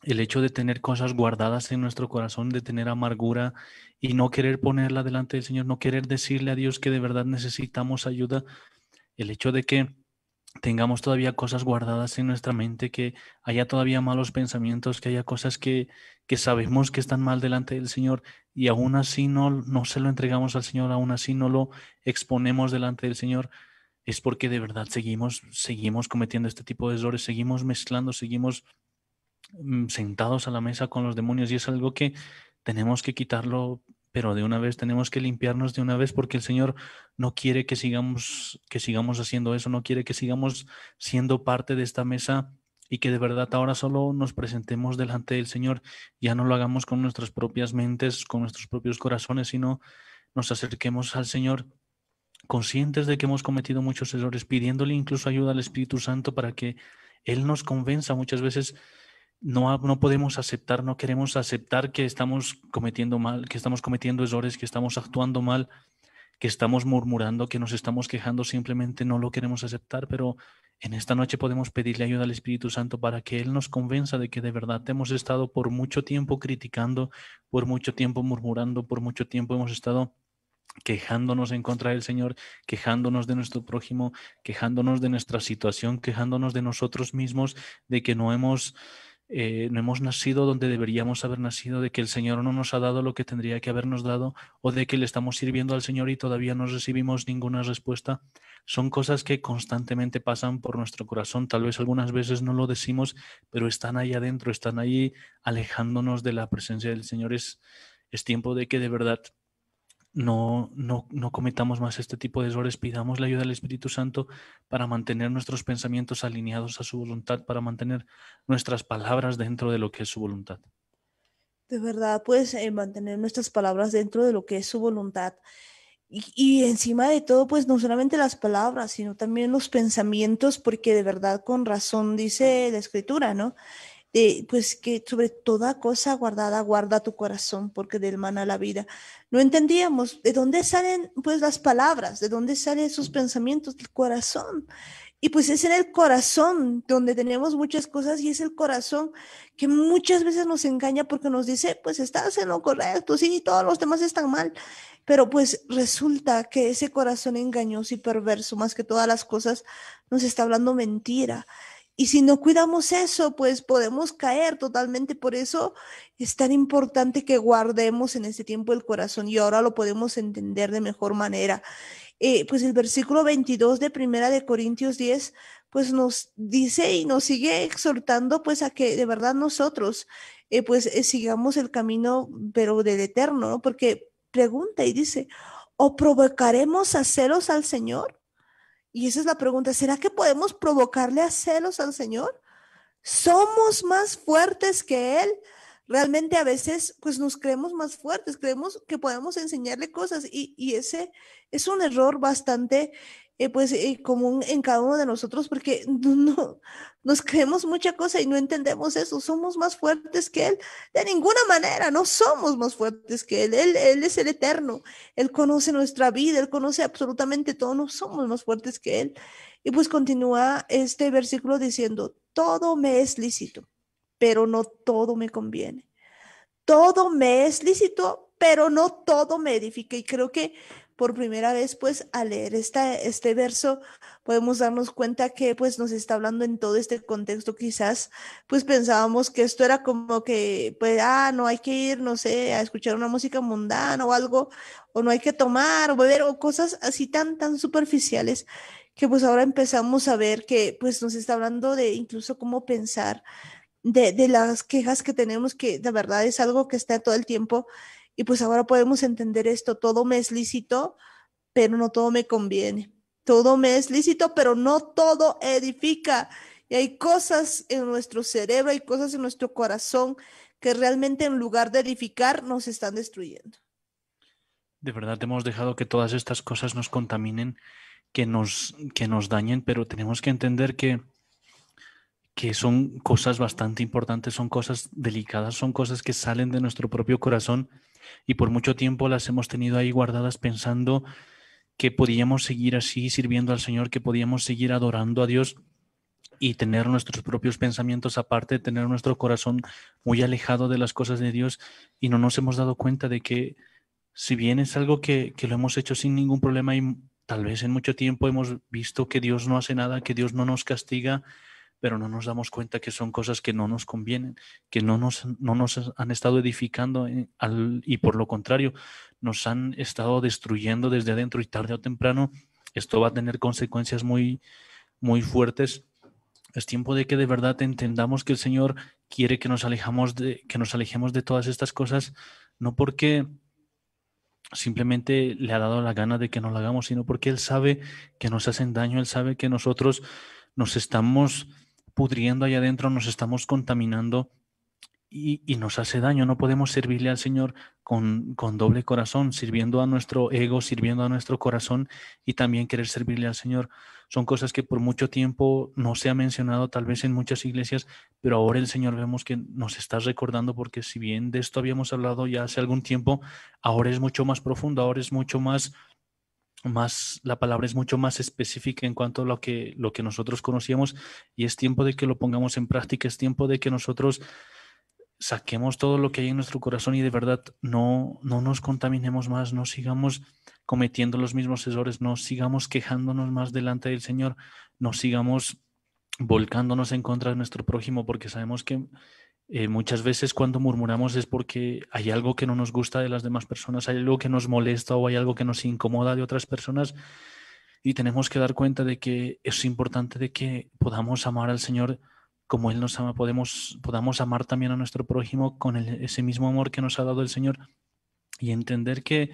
El hecho de tener cosas guardadas en nuestro corazón, de tener amargura y no querer ponerla delante del Señor, no querer decirle a Dios que de verdad necesitamos ayuda, el hecho de que tengamos todavía cosas guardadas en nuestra mente, que haya todavía malos pensamientos, que haya cosas que, que sabemos que están mal delante del Señor y aún así no, no se lo entregamos al Señor, aún así no lo exponemos delante del Señor, es porque de verdad seguimos, seguimos cometiendo este tipo de errores, seguimos mezclando, seguimos mm, sentados a la mesa con los demonios y es algo que tenemos que quitarlo pero de una vez tenemos que limpiarnos de una vez porque el Señor no quiere que sigamos que sigamos haciendo eso, no quiere que sigamos siendo parte de esta mesa y que de verdad ahora solo nos presentemos delante del Señor, ya no lo hagamos con nuestras propias mentes, con nuestros propios corazones, sino nos acerquemos al Señor conscientes de que hemos cometido muchos errores, pidiéndole incluso ayuda al Espíritu Santo para que él nos convenza muchas veces no, podemos aceptar, no queremos aceptar que estamos cometiendo mal, que estamos cometiendo errores, que estamos actuando mal, que estamos murmurando, que nos estamos quejando, simplemente no lo queremos aceptar, pero en esta noche podemos pedirle ayuda al Espíritu Santo para que Él nos convenza de que de verdad hemos estado por mucho tiempo criticando, por mucho tiempo murmurando, por mucho tiempo hemos estado quejándonos en contra del Señor, quejándonos de nuestro prójimo, quejándonos de nuestra situación, quejándonos de nosotros mismos, de que no hemos eh, no hemos nacido donde deberíamos haber nacido, de que el Señor no nos ha dado lo que tendría que habernos dado, o de que le estamos sirviendo al Señor y todavía no recibimos ninguna respuesta, son cosas que constantemente pasan por nuestro corazón. Tal vez algunas veces no lo decimos, pero están ahí adentro, están ahí alejándonos de la presencia del Señor. Es, es tiempo de que de verdad no, no, cometamos más este tipo de errores, pidamos la ayuda del Espíritu Santo para mantener nuestros pensamientos alineados a su voluntad, para mantener nuestras palabras dentro de lo que es su voluntad. De verdad, pues eh, mantener nuestras palabras dentro de lo que es su voluntad. Y, y, encima de todo, pues no solamente las palabras, sino también los pensamientos, porque de verdad con razón dice la escritura, ¿no? Eh, pues que sobre toda cosa guardada guarda tu corazón, porque del man la vida. No entendíamos de dónde salen pues las palabras, de dónde salen sus pensamientos, del corazón. Y pues es en el corazón donde tenemos muchas cosas y es el corazón que muchas veces nos engaña porque nos dice, pues estás en lo correcto, sí, todos los demás están mal, pero pues resulta que ese corazón engañoso y perverso, más que todas las cosas, nos está hablando mentira. Y si no cuidamos eso, pues podemos caer totalmente. Por eso es tan importante que guardemos en este tiempo el corazón y ahora lo podemos entender de mejor manera. Eh, pues el versículo 22 de Primera de Corintios 10, pues nos dice y nos sigue exhortando pues a que de verdad nosotros eh, pues eh, sigamos el camino, pero del eterno, ¿no? Porque pregunta y dice, ¿o provocaremos a celos al Señor? Y esa es la pregunta, ¿será que podemos provocarle a celos al Señor? ¿Somos más fuertes que Él? Realmente a veces pues nos creemos más fuertes, creemos que podemos enseñarle cosas y, y ese es un error bastante eh, pues, eh, común en cada uno de nosotros, porque no, nos creemos mucha cosa y no entendemos eso. Somos más fuertes que Él. De ninguna manera, no somos más fuertes que Él. Él, él es el eterno. Él conoce nuestra vida, Él conoce absolutamente todo. No somos más fuertes que Él. Y pues continúa este versículo diciendo, todo me es lícito, pero no todo me conviene. Todo me es lícito, pero no todo me edifica. Y creo que por primera vez, pues al leer esta, este verso, podemos darnos cuenta que pues nos está hablando en todo este contexto. Quizás pues pensábamos que esto era como que, pues, ah, no hay que ir, no sé, a escuchar una música mundana o algo, o no hay que tomar o beber o cosas así tan, tan superficiales que pues ahora empezamos a ver que pues nos está hablando de incluso cómo pensar, de, de, las quejas que tenemos, que de verdad es algo que está todo el tiempo y pues ahora podemos entender esto, todo me es lícito, pero no todo me conviene. Todo me es lícito, pero no todo edifica. Y hay cosas en nuestro cerebro, hay cosas en nuestro corazón que realmente en lugar de edificar nos están destruyendo. De verdad hemos dejado que todas estas cosas nos contaminen, que nos, que nos dañen, pero tenemos que entender que son cosas bastante importantes, son cosas delicadas, son cosas que salen de nuestro propio corazón y por mucho tiempo las hemos tenido ahí guardadas pensando que podíamos seguir así sirviendo al Señor, que podíamos seguir adorando a Dios y tener nuestros propios pensamientos aparte, tener nuestro corazón muy alejado de las cosas de Dios y no nos hemos dado cuenta de que si bien es algo que, lo hemos hecho sin ningún problema y tal vez en mucho tiempo hemos visto que Dios no hace nada, que Dios no nos castiga, pero no nos damos cuenta que son cosas que no nos convienen, que no nos, no nos han estado edificando eh, y por lo contrario, nos han estado destruyendo desde adentro y tarde o temprano esto va a tener consecuencias muy, muy fuertes. Es tiempo de que de verdad entendamos que el Señor quiere que nos, alejamos de, que nos alejemos de todas estas cosas, no porque simplemente le ha dado la gana de que nos lo hagamos, sino porque Él sabe que nos hacen daño, Él sabe que nosotros nos estamos pudriendo allá adentro, nos estamos contaminando y, nos hace daño. No podemos servirle al Señor con, con, doble corazón, sirviendo a nuestro ego, sirviendo a nuestro corazón y también querer servirle al Señor. Son cosas que por mucho tiempo no se ha mencionado tal vez en muchas iglesias, pero ahora el Señor vemos que nos está recordando porque si bien de esto habíamos hablado ya hace algún tiempo, ahora es mucho más profundo, ahora es mucho más más, la palabra es mucho más específica en cuanto a lo que, lo que nosotros conocíamos y es tiempo de que lo pongamos en práctica, es tiempo de que nosotros saquemos todo lo que hay en nuestro corazón y de verdad no, no nos contaminemos más, no sigamos cometiendo los mismos errores, no sigamos quejándonos más delante del Señor, no sigamos volcándonos en contra de nuestro prójimo porque sabemos que eh, muchas veces cuando murmuramos es porque hay algo que no nos gusta de las demás personas, hay algo que nos molesta o hay algo que nos incomoda de otras personas y tenemos que dar cuenta de que es importante de que podamos amar al Señor como Él nos ama, podemos, podamos amar también a nuestro prójimo con ese mismo amor que nos ha dado el Señor y entender que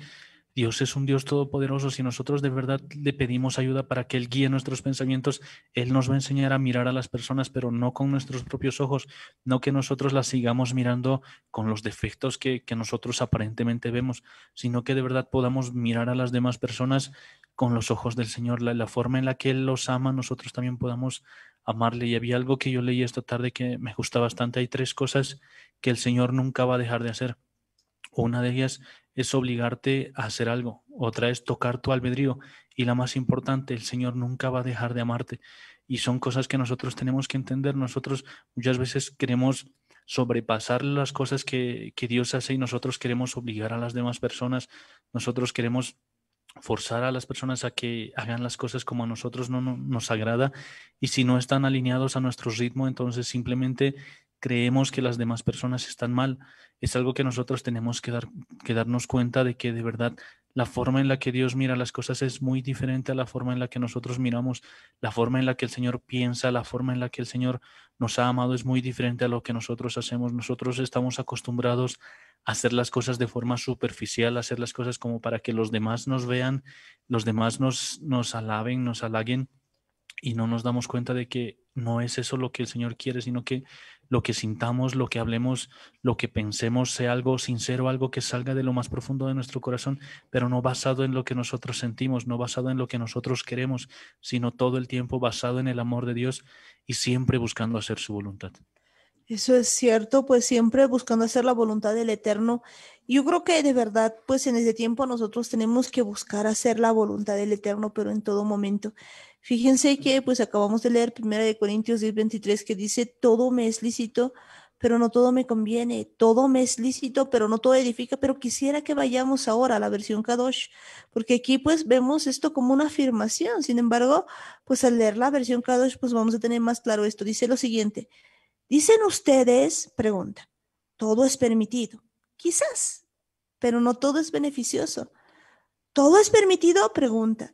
Dios es un Dios todopoderoso. Si nosotros de verdad le pedimos ayuda para que Él guíe nuestros pensamientos, Él nos va a enseñar a mirar a las personas, pero no con nuestros propios ojos, no que nosotros las sigamos mirando con los defectos que, nosotros aparentemente vemos, sino que de verdad podamos mirar a las demás personas con los ojos del Señor, la, la forma en la que Él los ama, nosotros también podamos amarle. Y había algo que yo leí esta tarde que me gusta bastante. Hay tres cosas que el Señor nunca va a dejar de hacer. Una de ellas es obligarte a hacer algo, otra es tocar tu albedrío y la más importante, el Señor nunca va a dejar de amarte. Y son cosas que nosotros tenemos que entender. Nosotros muchas veces queremos sobrepasar las cosas que, Dios hace y nosotros queremos obligar a las demás personas, nosotros queremos forzar a las personas a que hagan las cosas como a nosotros no, nos agrada y si no están alineados a nuestro ritmo, entonces simplemente creemos que las demás personas están mal, es algo que nosotros tenemos que, dar, que darnos cuenta de que de verdad la forma en la que Dios mira las cosas es muy diferente a la forma en la que nosotros miramos, la forma en la que el Señor piensa, la forma en la que el Señor nos ha amado es muy diferente a lo que nosotros hacemos. Nosotros estamos acostumbrados a hacer las cosas de forma superficial, a hacer las cosas como para que los demás nos vean, los demás nos, nos alaben, nos halaguen y no nos damos cuenta de que no es eso lo que el Señor quiere, sino que lo que sintamos, lo que hablemos, lo que pensemos sea algo sincero, algo que salga de lo más profundo de nuestro corazón, pero no basado en lo que nosotros sentimos, no basado en lo que nosotros queremos, sino todo el tiempo basado en el amor de Dios y siempre buscando hacer su voluntad. Eso es cierto, pues siempre buscando hacer la voluntad del Eterno. Yo creo que de verdad, pues en ese tiempo nosotros tenemos que buscar hacer la voluntad del Eterno, pero en todo momento. Fíjense que pues acabamos de leer 1 de Corintios 10:23 23 que dice, todo me es lícito, pero no todo me conviene, todo me es lícito, pero no todo edifica, pero quisiera que vayamos ahora a la versión Kadosh, porque aquí pues vemos esto como una afirmación, sin embargo, pues al leer la versión Kadosh pues vamos a tener más claro esto. Dice lo siguiente, dicen ustedes, pregunta, todo es permitido, quizás, pero no todo es beneficioso. ¿Todo es permitido? Pregunta.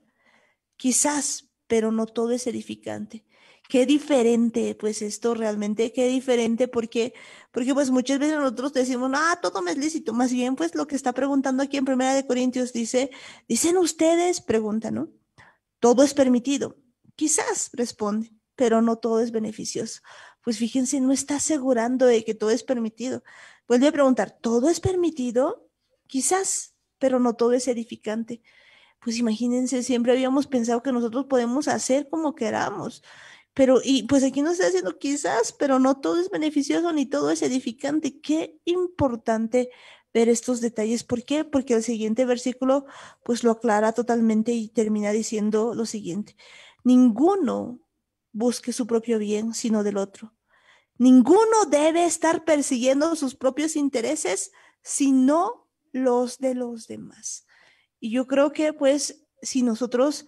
Quizás, pero no todo es edificante. Qué diferente, pues esto realmente, qué diferente, porque, porque pues muchas veces nosotros decimos, no, todo me es lícito, más bien pues lo que está preguntando aquí en Primera de Corintios dice, dicen ustedes, pregunta, ¿no? Todo es permitido, quizás responde, pero no todo es beneficioso. Pues fíjense, no está asegurando de que todo es permitido. Vuelve a preguntar, ¿todo es permitido? Quizás, pero no todo es edificante pues imagínense, siempre habíamos pensado que nosotros podemos hacer como queramos. Pero, y pues aquí no está haciendo quizás, pero no todo es beneficioso ni todo es edificante. Qué importante ver estos detalles. ¿Por qué? Porque el siguiente versículo pues lo aclara totalmente y termina diciendo lo siguiente. Ninguno busque su propio bien, sino del otro. Ninguno debe estar persiguiendo sus propios intereses, sino los de los demás. Y yo creo que pues si nosotros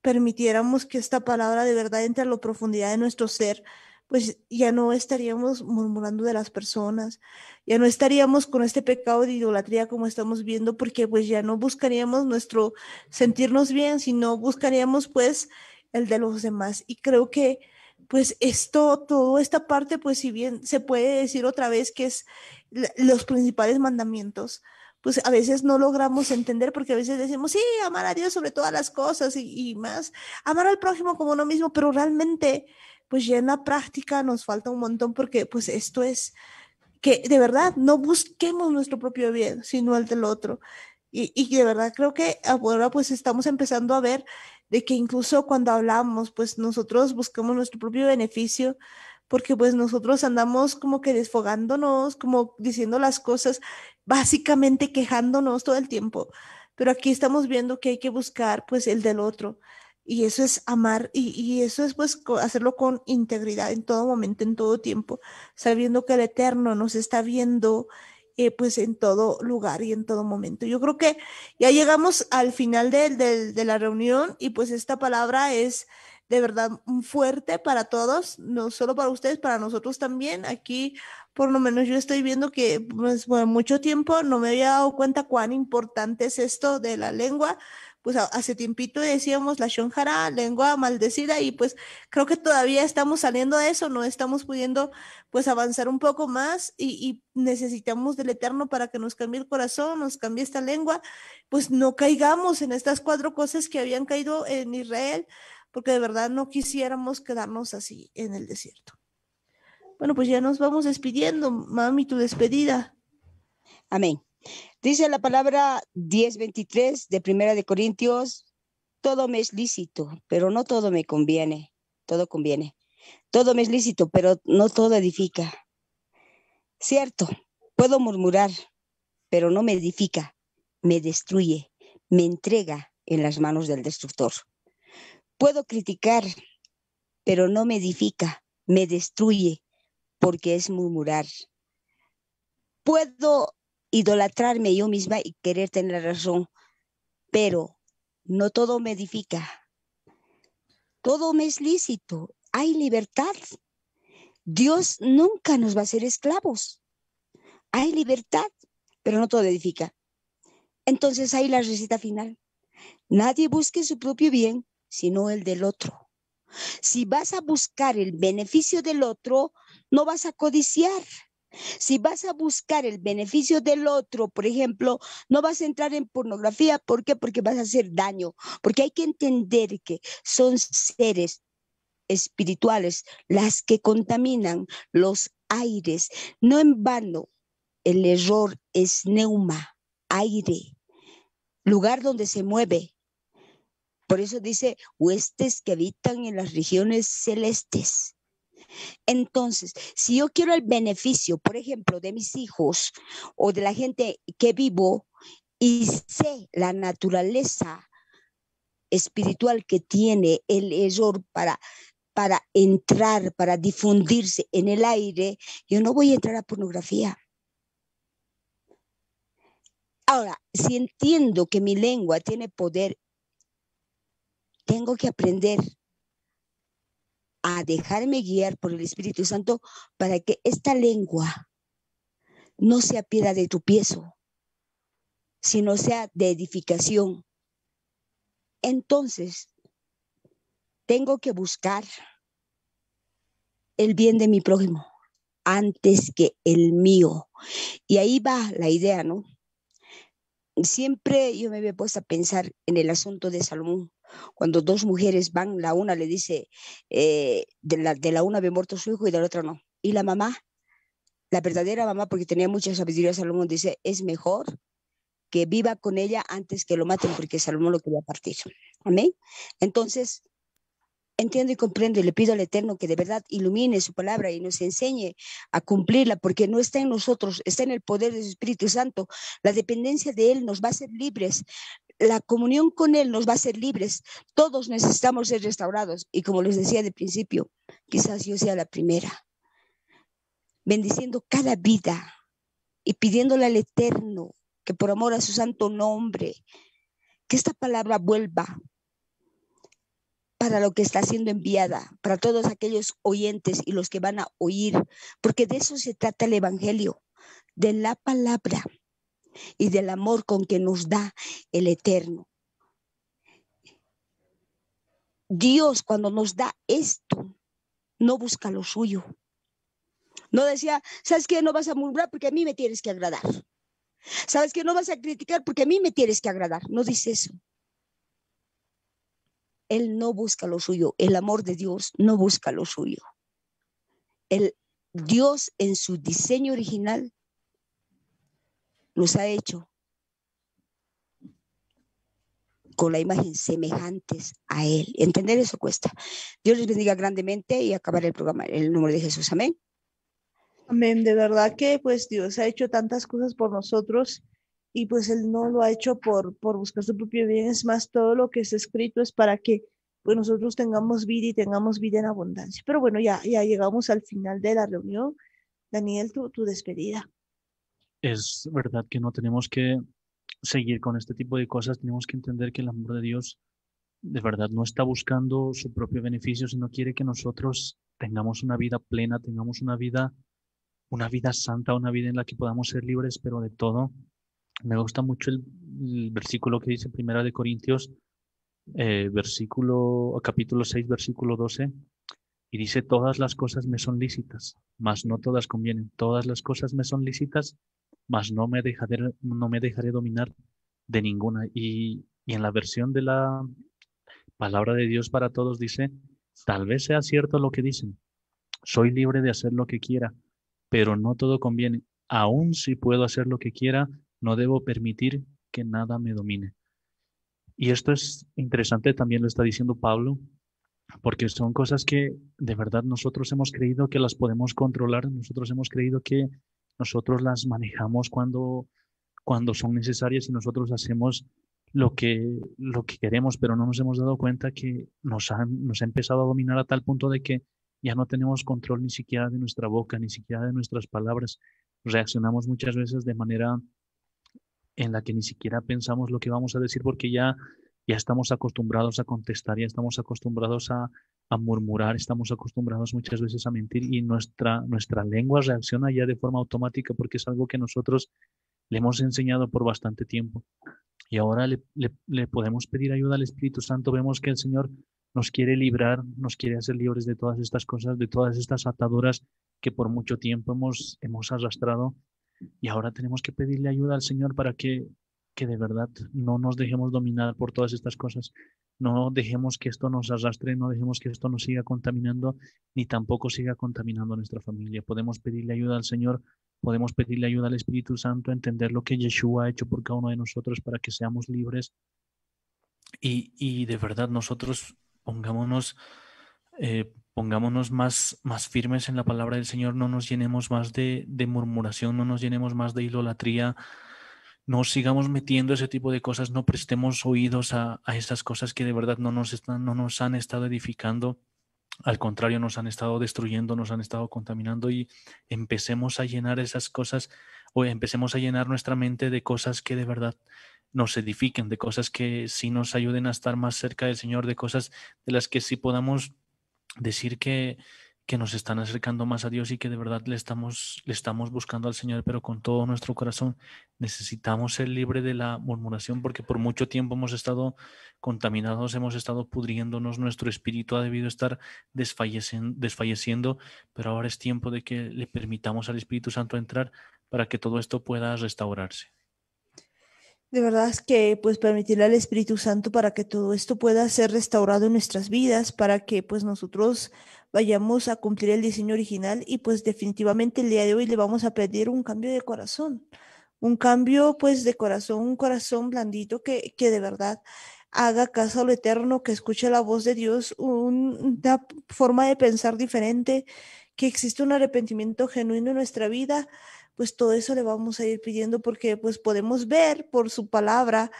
permitiéramos que esta palabra de verdad entre a la profundidad de nuestro ser, pues ya no estaríamos murmurando de las personas, ya no estaríamos con este pecado de idolatría como estamos viendo, porque pues ya no buscaríamos nuestro sentirnos bien, sino buscaríamos pues el de los demás. Y creo que pues esto, toda esta parte, pues si bien se puede decir otra vez que es los principales mandamientos, pues a veces no logramos entender porque a veces decimos, sí, amar a Dios sobre todas las cosas y, más, amar al prójimo como uno mismo, pero realmente, pues ya en la práctica nos falta un montón porque pues esto es que de verdad no busquemos nuestro propio bien, sino el del otro. Y, de verdad creo que ahora pues estamos empezando a ver de que incluso cuando hablamos, pues nosotros buscamos nuestro propio beneficio, porque pues nosotros andamos como que desfogándonos, como diciendo las cosas básicamente quejándonos todo el tiempo. Pero aquí estamos viendo que hay que buscar pues el del otro. Y eso es amar y, eso es pues hacerlo con integridad en todo momento, en todo tiempo, sabiendo que el Eterno nos está viendo eh, pues en todo lugar y en todo momento. Yo creo que ya llegamos al final de, de la reunión y pues esta palabra es de verdad fuerte para todos, no solo para ustedes, para nosotros también. Aquí por lo menos yo estoy viendo que pues, mucho tiempo no me había dado cuenta cuán importante es esto de la lengua. Pues hace tiempito decíamos la shonjara, lengua maldecida, y pues creo que todavía estamos saliendo de eso, no estamos pudiendo pues avanzar un poco más y necesitamos del Eterno para que nos cambie el corazón, nos cambie esta lengua, pues no caigamos en estas cuatro cosas que habían caído en Israel, porque de verdad no quisiéramos quedarnos así en el desierto. Bueno, pues ya nos vamos despidiendo, mami, tu despedida. Amén. Dice la palabra 10.23 de Primera de Corintios, todo me es lícito, pero no todo me conviene, todo conviene. Todo me es lícito, pero no todo edifica. Cierto, puedo murmurar, pero no me edifica, me destruye, me entrega en las manos del destructor. Puedo criticar, pero no me edifica, me destruye, porque es murmurar. Puedo idolatrarme yo misma y querer tener razón, pero no todo me edifica. Todo me es lícito, hay libertad. Dios nunca nos va a hacer esclavos. Hay libertad, pero no todo edifica. Entonces ahí la receta final. Nadie busque su propio bien, sino el del otro. Si vas a buscar el beneficio del otro, no vas a codiciar. Si vas a buscar el beneficio del otro, por ejemplo, no vas a entrar en pornografía. ¿Por qué? Porque vas a hacer daño. Porque hay que entender que son seres espirituales las que contaminan los aires. No en vano, el error es neuma, aire, lugar donde se mueve, por eso dice, huestes que habitan en las regiones celestes. Entonces, si yo quiero el beneficio, por ejemplo, de mis hijos o de la gente que vivo y sé la naturaleza espiritual que tiene el error para para entrar, para difundirse en el aire, yo no voy a entrar a pornografía. Ahora, si entiendo que mi lengua tiene poder tengo que aprender a dejarme guiar por el Espíritu Santo para que esta lengua no sea piedra de tu piezo, sino sea de edificación. Entonces, tengo que buscar el bien de mi prójimo antes que el mío. Y ahí va la idea, ¿no? Siempre yo me había puesto a pensar en el asunto de Salomón. Cuando dos mujeres van, la una le dice, eh, de, la, de la una había muerto su hijo y de la otra no. Y la mamá, la verdadera mamá, porque tenía mucha sabiduría, Salomón dice, es mejor que viva con ella antes que lo maten, porque Salomón lo quería partir. Amén. Entonces, entiendo y comprendo y le pido al Eterno que de verdad ilumine su palabra y nos enseñe a cumplirla, porque no está en nosotros, está en el poder de Espíritu Santo. La dependencia de Él nos va a hacer libres la comunión con Él nos va a hacer libres. Todos necesitamos ser restaurados. Y como les decía de principio, quizás yo sea la primera. Bendiciendo cada vida y pidiéndole al Eterno que por amor a su santo nombre, que esta palabra vuelva para lo que está siendo enviada, para todos aquellos oyentes y los que van a oír, porque de eso se trata el Evangelio, de la palabra y del amor con que nos da el Eterno. Dios cuando nos da esto, no busca lo suyo. No decía, ¿sabes que No vas a murmurar porque a mí me tienes que agradar. ¿Sabes que No vas a criticar porque a mí me tienes que agradar. No dice eso. Él no busca lo suyo. El amor de Dios no busca lo suyo. El Dios en su diseño original nos ha hecho con la imagen semejantes a Él. Entender eso cuesta. Dios les bendiga grandemente y acabar el programa en el nombre de Jesús. Amén. Amén. De verdad que pues Dios ha hecho tantas cosas por nosotros y pues Él no lo ha hecho por, por buscar su propio bien. Es más, todo lo que está escrito es para que pues nosotros tengamos vida y tengamos vida en abundancia. Pero bueno, ya, ya llegamos al final de la reunión. Daniel, tu despedida es verdad que no tenemos que seguir con este tipo de cosas, tenemos que entender que el amor de Dios de verdad no está buscando su propio beneficio, sino quiere que nosotros tengamos una vida plena, tengamos una vida, una vida santa, una vida en la que podamos ser libres, pero de todo. Me gusta mucho el, versículo que dice Primera de Corintios, eh, versículo, capítulo 6, versículo 12, y dice, todas las cosas me son lícitas, mas no todas convienen. Todas las cosas me son lícitas, mas no me dejaré, no me dejaré dominar de ninguna. Y, y en la versión de la palabra de Dios para todos dice, tal vez sea cierto lo que dicen, soy libre de hacer lo que quiera, pero no todo conviene. Aún si puedo hacer lo que quiera, no debo permitir que nada me domine. Y esto es interesante, también lo está diciendo Pablo, porque son cosas que de verdad nosotros hemos creído que las podemos controlar, nosotros hemos creído que nosotros las manejamos cuando, cuando son necesarias y nosotros hacemos lo que, lo que queremos, pero no nos hemos dado cuenta que nos, nos ha empezado a dominar a tal punto de que ya no tenemos control ni siquiera de nuestra boca, ni siquiera de nuestras palabras. Reaccionamos muchas veces de manera en la que ni siquiera pensamos lo que vamos a decir porque ya, ya estamos acostumbrados a contestar, ya estamos acostumbrados a, a murmurar, estamos acostumbrados muchas veces a mentir y nuestra, nuestra lengua reacciona ya de forma automática porque es algo que nosotros le hemos enseñado por bastante tiempo. Y ahora le, podemos pedir ayuda al Espíritu Santo. Vemos que el Señor nos quiere librar, nos quiere hacer libres de todas estas cosas, de todas estas ataduras que por mucho tiempo hemos, hemos arrastrado. Y ahora tenemos que pedirle ayuda al Señor para que, que de verdad no nos dejemos dominar por todas estas cosas, no dejemos que esto nos arrastre, no dejemos que esto nos siga contaminando, ni tampoco siga contaminando a nuestra familia. Podemos pedirle ayuda al Señor, podemos pedirle ayuda al Espíritu Santo, entender lo que Yeshua ha hecho por cada uno de nosotros para que seamos libres. Y, de verdad nosotros pongámonos, eh, pongámonos más, más firmes en la palabra del Señor, no nos llenemos más de, de murmuración, no nos llenemos más de idolatría, no sigamos metiendo ese tipo de cosas, no prestemos oídos a, a esas cosas que de verdad no nos, están, no nos han estado edificando, al contrario, nos han estado destruyendo, nos han estado contaminando y empecemos a llenar esas cosas o empecemos a llenar nuestra mente de cosas que de verdad nos edifiquen, de cosas que sí nos ayuden a estar más cerca del Señor, de cosas de las que sí podamos decir que, que nos están acercando más a Dios y que de verdad le estamos, le estamos buscando al Señor, pero con todo nuestro corazón. Necesitamos ser libre de la murmuración porque por mucho tiempo hemos estado contaminados, hemos estado pudriéndonos, nuestro espíritu ha debido estar desfalleciendo, pero ahora es tiempo de que le permitamos al Espíritu Santo entrar para que todo esto pueda restaurarse. De verdad es que pues permitirle al Espíritu Santo para que todo esto pueda ser restaurado en nuestras vidas, para que pues nosotros vayamos a cumplir el diseño original y pues definitivamente el día de hoy le vamos a pedir un cambio de corazón, un cambio pues de corazón, un corazón blandito que, que de verdad haga caso a lo eterno, que escuche la voz de Dios, una forma de pensar diferente, que existe un arrepentimiento genuino en nuestra vida pues todo eso le vamos a ir pidiendo porque pues podemos ver por su palabra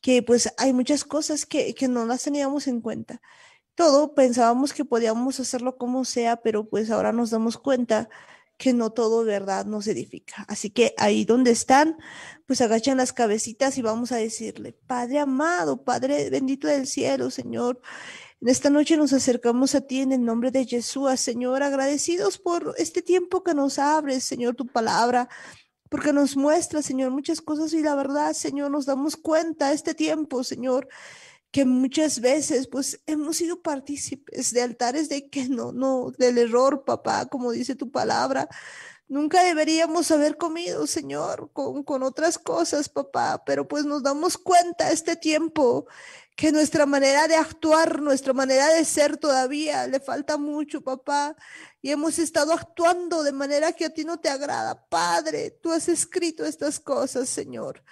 que pues hay muchas cosas que, no las teníamos en cuenta. Todo pensábamos que podíamos hacerlo como sea, pero pues ahora nos damos cuenta que no todo verdad nos edifica. Así que ahí donde están, pues agachan las cabecitas y vamos a decirle, Padre amado, Padre bendito del cielo, Señor, en esta noche nos acercamos a ti en el nombre de Jesús, Señor, agradecidos por este tiempo que nos abres, Señor, tu palabra, porque nos muestra, Señor, muchas cosas y la verdad, Señor, nos damos cuenta este tiempo, Señor, que muchas veces pues hemos sido partícipes de altares de que no, no, del error, papá, como dice tu palabra. Nunca deberíamos haber comido, Señor, con, con otras cosas, papá, pero pues nos damos cuenta este tiempo que nuestra manera de actuar, nuestra manera de ser todavía le falta mucho, papá. Y hemos estado actuando de manera que a ti no te agrada. Padre, tú has escrito estas cosas, Señor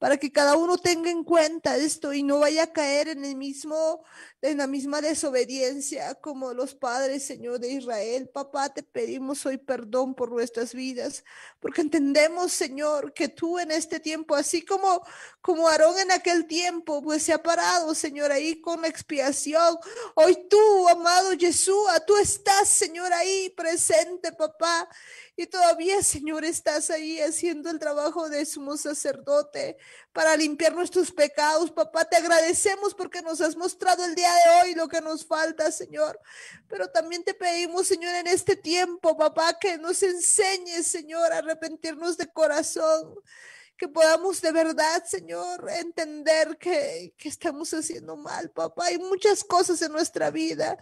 para que cada uno tenga en cuenta esto y no vaya a caer en el mismo, en la misma desobediencia como los padres, Señor de Israel. Papá, te pedimos hoy perdón por nuestras vidas, porque entendemos, Señor, que tú en este tiempo, así como, como Aarón en aquel tiempo, pues se ha parado, Señor, ahí con expiación. Hoy tú, amado Jesús, tú estás, Señor, ahí presente, papá y todavía, Señor, estás ahí haciendo el trabajo de sumo sacerdote para limpiar nuestros pecados. Papá, te agradecemos porque nos has mostrado el día de hoy lo que nos falta, Señor. Pero también te pedimos, Señor, en este tiempo, papá, que nos enseñes, Señor, a arrepentirnos de corazón que podamos de verdad, Señor, entender que, que, estamos haciendo mal, papá. Hay muchas cosas en nuestra vida.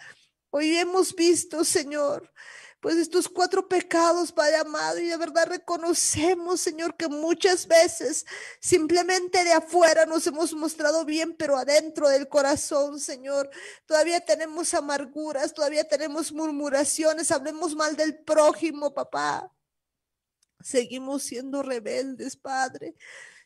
Hoy hemos visto, Señor, pues estos cuatro pecados, Padre amado, y de verdad reconocemos, Señor, que muchas veces simplemente de afuera nos hemos mostrado bien, pero adentro del corazón, Señor, todavía tenemos amarguras, todavía tenemos murmuraciones, hablemos mal del prójimo, papá. Seguimos siendo rebeldes, Padre.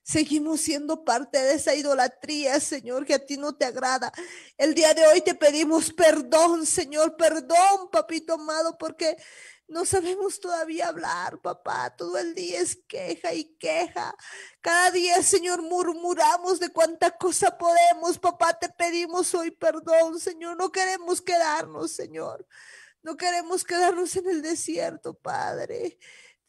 Seguimos siendo parte de esa idolatría, Señor, que a ti no te agrada. El día de hoy te pedimos perdón, Señor, perdón, papito amado, porque no sabemos todavía hablar, papá. Todo el día es queja y queja. Cada día, Señor, murmuramos de cuánta cosa podemos. Papá, te pedimos hoy perdón, Señor. No queremos quedarnos, Señor. No queremos quedarnos en el desierto, Padre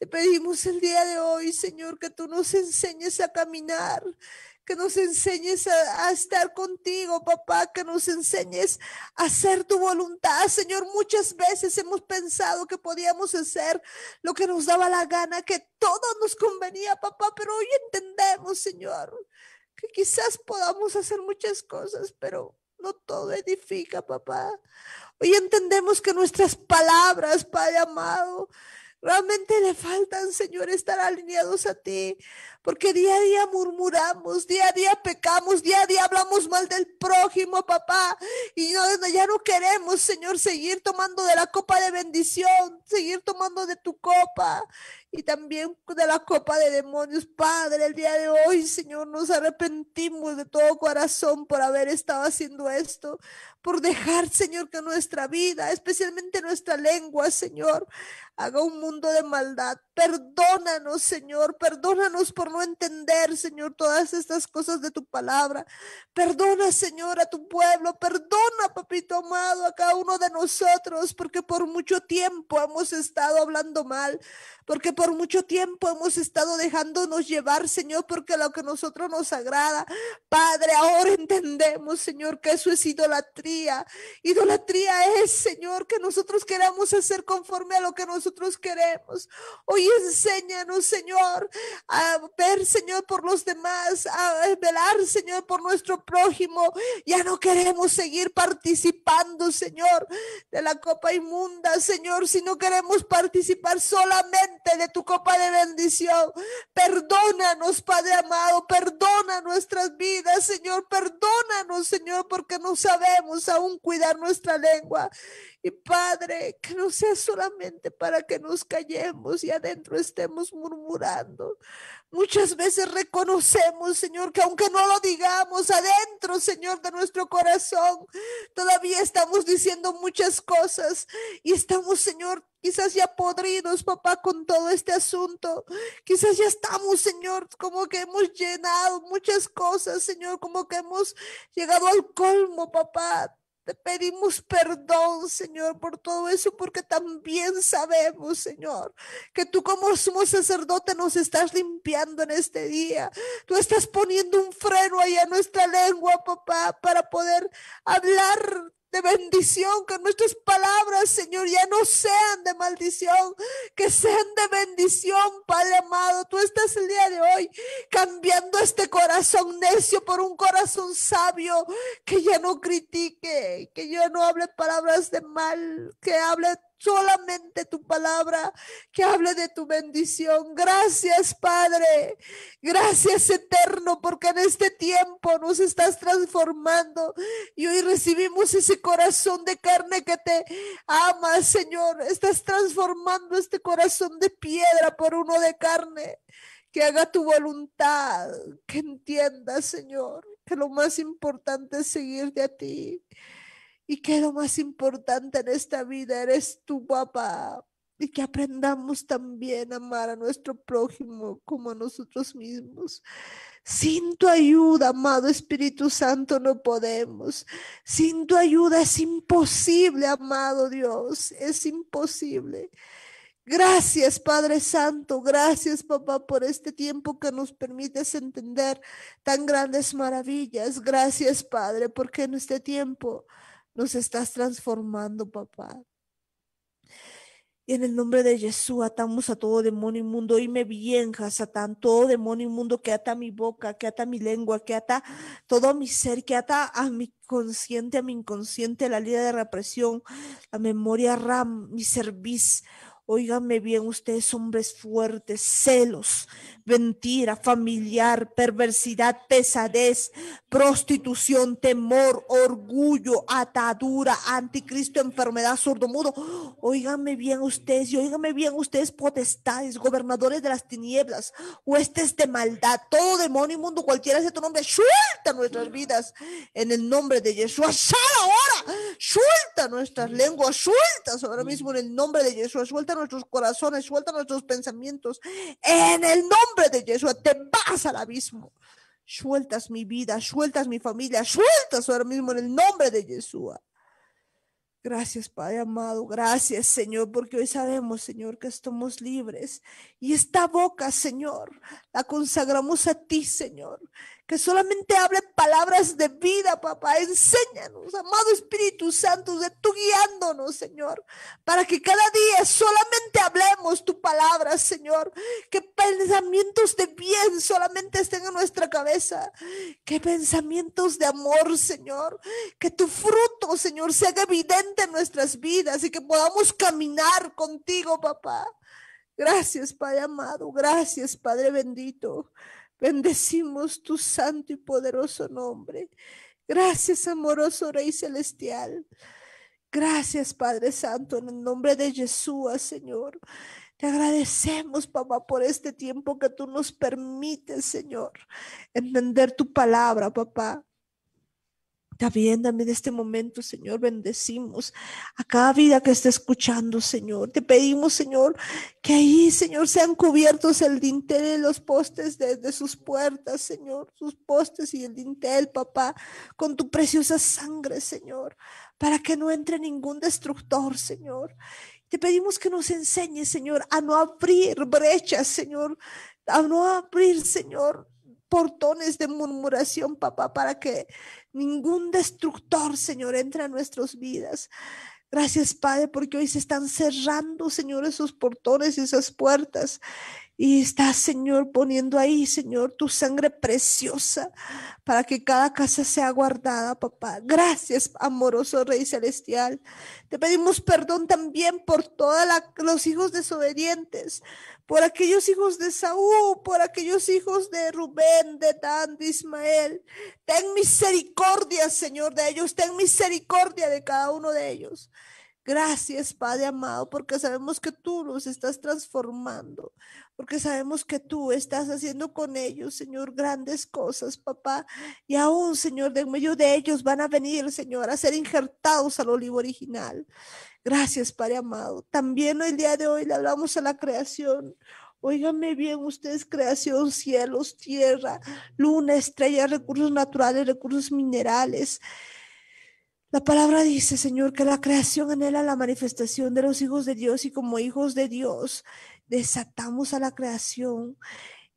pedimos el día de hoy, Señor, que tú nos enseñes a caminar, que nos enseñes a, estar contigo, papá, que nos enseñes a hacer tu voluntad. Señor, muchas veces hemos pensado que podíamos hacer lo que nos daba la gana, que todo nos convenía, papá, pero hoy entendemos, Señor, que quizás podamos hacer muchas cosas, pero no todo edifica, papá. Hoy entendemos que nuestras palabras, Padre amado, Realmente le faltan, Señor, estar alineados a ti, porque día a día murmuramos, día a día pecamos, día a día hablamos mal del prójimo, papá, y no, ya no queremos, Señor, seguir tomando de la copa de bendición, seguir tomando de tu copa y también de la copa de demonios, Padre, el día de hoy, Señor, nos arrepentimos de todo corazón por haber estado haciendo esto, por dejar, Señor, que nuestra vida, especialmente nuestra lengua, Señor, haga un mundo de maldad. Perdónanos, Señor, perdónanos por no entender, Señor, todas estas cosas de tu palabra. Perdona, Señor, a tu pueblo, perdona, papito amado, a cada uno de nosotros, porque por mucho tiempo hemos estado hablando mal, porque por mucho tiempo hemos estado dejándonos llevar, Señor, porque lo que a nosotros nos agrada. Padre, ahora entendemos, Señor, que eso es idolatría idolatría. es, Señor, que nosotros queramos hacer conforme a lo que nosotros queremos. Hoy enséñanos, Señor, a ver, Señor, por los demás, a velar, Señor, por nuestro prójimo. Ya no queremos seguir participando, Señor, de la copa inmunda, Señor, sino queremos participar solamente de tu copa de bendición. Perdónanos, Padre amado, perdona nuestras vidas, Señor, perdónanos, Señor, porque no sabemos, aún cuidar nuestra lengua. Y Padre, que no sea solamente para que nos callemos y adentro estemos murmurando. Muchas veces reconocemos, Señor, que aunque no lo digamos adentro, Señor, de nuestro corazón, todavía estamos diciendo muchas cosas y estamos, Señor, quizás ya podridos, papá, con todo este asunto. Quizás ya estamos, Señor, como que hemos llenado muchas cosas, Señor, como que hemos llegado al colmo, papá. Te pedimos perdón, Señor, por todo eso, porque también sabemos, Señor, que tú como sumo sacerdote nos estás limpiando en este día. Tú estás poniendo un freno ahí a nuestra lengua, papá, para poder hablar de bendición, que nuestras palabras, Señor, ya no sean de maldición, que sean de bendición, Padre amado. Tú estás el día de hoy cambiando este corazón necio por un corazón sabio, que ya no critique, que ya no hable palabras de mal, que hable solamente tu palabra que hable de tu bendición. Gracias, Padre. Gracias, Eterno, porque en este tiempo nos estás transformando y hoy recibimos ese corazón de carne que te ama, Señor. Estás transformando este corazón de piedra por uno de carne. Que haga tu voluntad, que entienda, Señor, que lo más importante es seguirte a ti y que lo más importante en esta vida eres tu papá. Y que aprendamos también a amar a nuestro prójimo como a nosotros mismos. Sin tu ayuda, amado Espíritu Santo, no podemos. Sin tu ayuda es imposible, amado Dios, es imposible. Gracias, Padre Santo. Gracias, papá, por este tiempo que nos permites entender tan grandes maravillas. Gracias, Padre, porque en este tiempo nos estás transformando, papá. Y en el nombre de Jesús atamos a todo demonio inmundo. Oíme bien, Satán, todo demonio mundo que ata mi boca, que ata mi lengua, que ata todo mi ser, que ata a mi consciente, a mi inconsciente, la línea de represión, la memoria RAM, mi servicio Óigame bien, ustedes hombres fuertes, celos, mentira familiar, perversidad, pesadez, prostitución, temor, orgullo, atadura, anticristo, enfermedad, mudo. Óigame bien ustedes y óigame bien ustedes potestades, gobernadores de las tinieblas, huestes de maldad, todo demonio mundo. cualquiera sea tu nombre, suelta nuestras vidas en el nombre de Yeshua. ¡Sal ahora! Suelta nuestras lenguas, sueltas ahora mismo en el nombre de Yeshua, suelta nuestros corazones, suelta nuestros pensamientos. En el nombre de Yeshua, te vas al abismo. Sueltas mi vida, sueltas mi familia, sueltas ahora mismo en el nombre de Yeshua. Gracias, Padre amado. Gracias, Señor, porque hoy sabemos, Señor, que estamos libres. Y esta boca, Señor, la consagramos a ti, Señor que solamente hable palabras de vida, papá. Enséñanos, amado Espíritu Santo, de tu guiándonos, Señor, para que cada día solamente hablemos tu palabra, Señor. Que pensamientos de bien solamente estén en nuestra cabeza. Que pensamientos de amor, Señor. Que tu fruto, Señor, sea evidente en nuestras vidas y que podamos caminar contigo, papá. Gracias, Padre amado. Gracias, Padre bendito. Bendecimos tu santo y poderoso nombre. Gracias, amoroso Rey Celestial. Gracias, Padre Santo, en el nombre de Jesús, Señor. Te agradecemos, papá, por este tiempo que tú nos permites, Señor, entender tu palabra, papá dame en este momento, Señor. Bendecimos a cada vida que está escuchando, Señor. Te pedimos, Señor, que ahí, Señor, sean cubiertos el dintel y los postes desde de sus puertas, Señor. Sus postes y el dintel, papá, con tu preciosa sangre, Señor. Para que no entre ningún destructor, Señor. Te pedimos que nos enseñes, Señor, a no abrir brechas, Señor. A no abrir, Señor, portones de murmuración, papá, para que ningún destructor, Señor, entre a nuestras vidas. Gracias, Padre, porque hoy se están cerrando, Señor, esos portones y esas puertas. Y está Señor, poniendo ahí, Señor, tu sangre preciosa para que cada casa sea guardada, papá. Gracias, amoroso Rey Celestial. Te pedimos perdón también por todos los hijos desobedientes, por aquellos hijos de Saúl, por aquellos hijos de Rubén, de Dan, de Ismael. Ten misericordia, Señor, de ellos. Ten misericordia de cada uno de ellos. Gracias, Padre amado, porque sabemos que tú los estás transformando, porque sabemos que tú estás haciendo con ellos, Señor, grandes cosas, papá. Y aún, Señor, de medio de ellos van a venir, Señor, a ser injertados al olivo original. Gracias, Padre amado. También hoy, el día de hoy, le hablamos a la creación. Óigame bien, ustedes creación, cielos, tierra, luna, estrella, recursos naturales, recursos minerales. La palabra dice, Señor, que la creación anhela la manifestación de los hijos de Dios y como hijos de Dios desatamos a la creación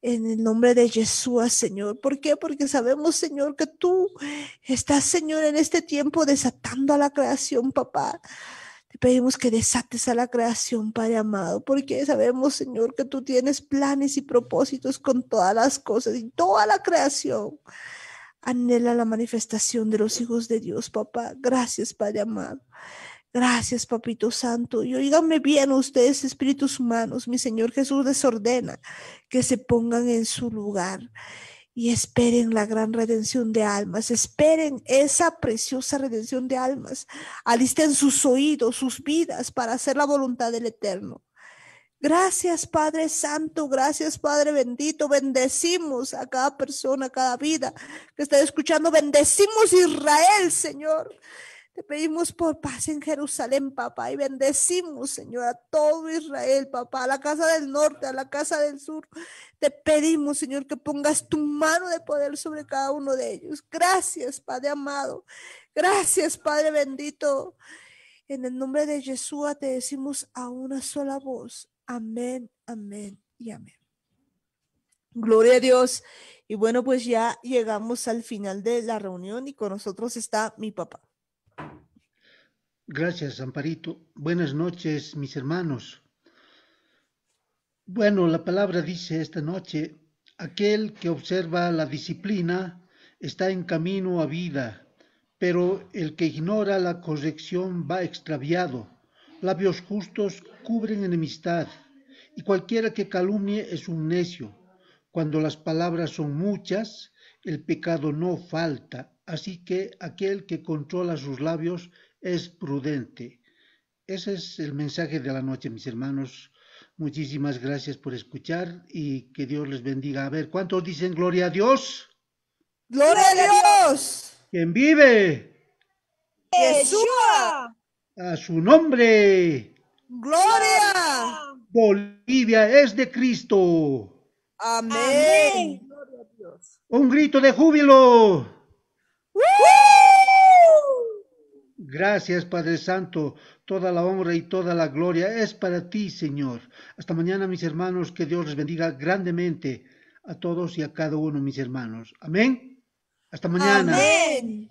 en el nombre de Jesús, Señor. ¿Por qué? Porque sabemos, Señor, que tú estás, Señor, en este tiempo desatando a la creación, papá. Te pedimos que desates a la creación, Padre amado, porque sabemos, Señor, que tú tienes planes y propósitos con todas las cosas y toda la creación Anhela la manifestación de los hijos de Dios, papá. Gracias, Padre amado. Gracias, Papito Santo. Y oíganme bien ustedes, espíritus humanos. Mi Señor Jesús desordena que se pongan en su lugar y esperen la gran redención de almas, esperen esa preciosa redención de almas, alisten sus oídos, sus vidas para hacer la voluntad del Eterno. Gracias Padre Santo, gracias Padre bendito. Bendecimos a cada persona, a cada vida que está escuchando. Bendecimos Israel, Señor. Te pedimos por paz en Jerusalén, papá, y bendecimos, Señor, a todo Israel, papá, a la casa del norte, a la casa del sur. Te pedimos, Señor, que pongas tu mano de poder sobre cada uno de ellos. Gracias, Padre amado. Gracias, Padre bendito. En el nombre de Yeshua te decimos a una sola voz, Amén, amén y amén. Gloria a Dios. Y bueno, pues ya llegamos al final de la reunión y con nosotros está mi papá. Gracias, Amparito. Buenas noches, mis hermanos. Bueno, la palabra dice esta noche, aquel que observa la disciplina está en camino a vida, pero el que ignora la corrección va extraviado. Labios justos cubren enemistad, y cualquiera que calumnie es un necio. Cuando las palabras son muchas, el pecado no falta, así que aquel que controla sus labios es prudente. Ese es el mensaje de la noche, mis hermanos. Muchísimas gracias por escuchar y que Dios les bendiga. A ver, ¿cuántos dicen gloria a Dios? Gloria a Dios. ¿Quién vive? ¡Jesús! A su nombre. Gloria. Bolivia es de Cristo. Amén. Un grito de júbilo. Gracias, Padre Santo. Toda la honra y toda la gloria es para ti, Señor. Hasta mañana, mis hermanos. Que Dios les bendiga grandemente a todos y a cada uno, mis hermanos. Amén. Hasta mañana. Amén.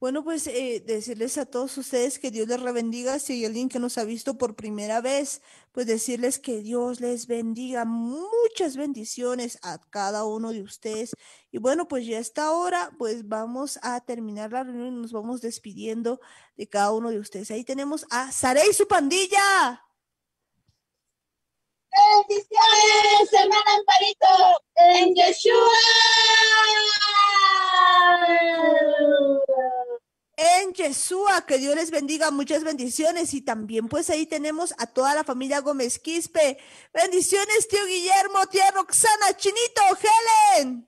Bueno, pues eh, decirles a todos ustedes que Dios les rebendiga. Si hay alguien que nos ha visto por primera vez, pues decirles que Dios les bendiga. Muchas bendiciones a cada uno de ustedes. Y bueno, pues ya está hora, pues vamos a terminar la reunión y nos vamos despidiendo de cada uno de ustedes. Ahí tenemos a Sarey su pandilla. Bendiciones, hermana Amparito, en Yeshua en Yeshua. Que Dios les bendiga, muchas bendiciones. Y también pues ahí tenemos a toda la familia Gómez Quispe. Bendiciones, tío Guillermo, tía Roxana, Chinito, Helen.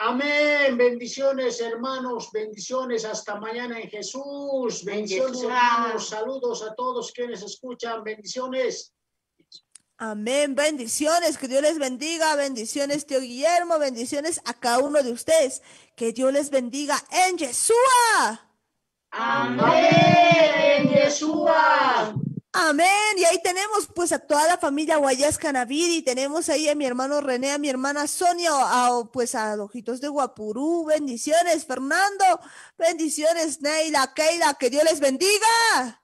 Amén, bendiciones hermanos, bendiciones hasta mañana en Jesús, bendiciones hermanos, saludos a todos quienes escuchan, bendiciones. Amén. Bendiciones. Que Dios les bendiga. Bendiciones, tío Guillermo. Bendiciones a cada uno de ustedes. Que Dios les bendiga en Yeshua. Amén. En Yeshua. Amén. Y ahí tenemos pues a toda la familia Guayasca y Tenemos ahí a mi hermano René, a mi hermana Sonia, a, a, pues a Ojitos de Guapurú. Bendiciones, Fernando. Bendiciones, Neila, Keila. Que Dios les bendiga.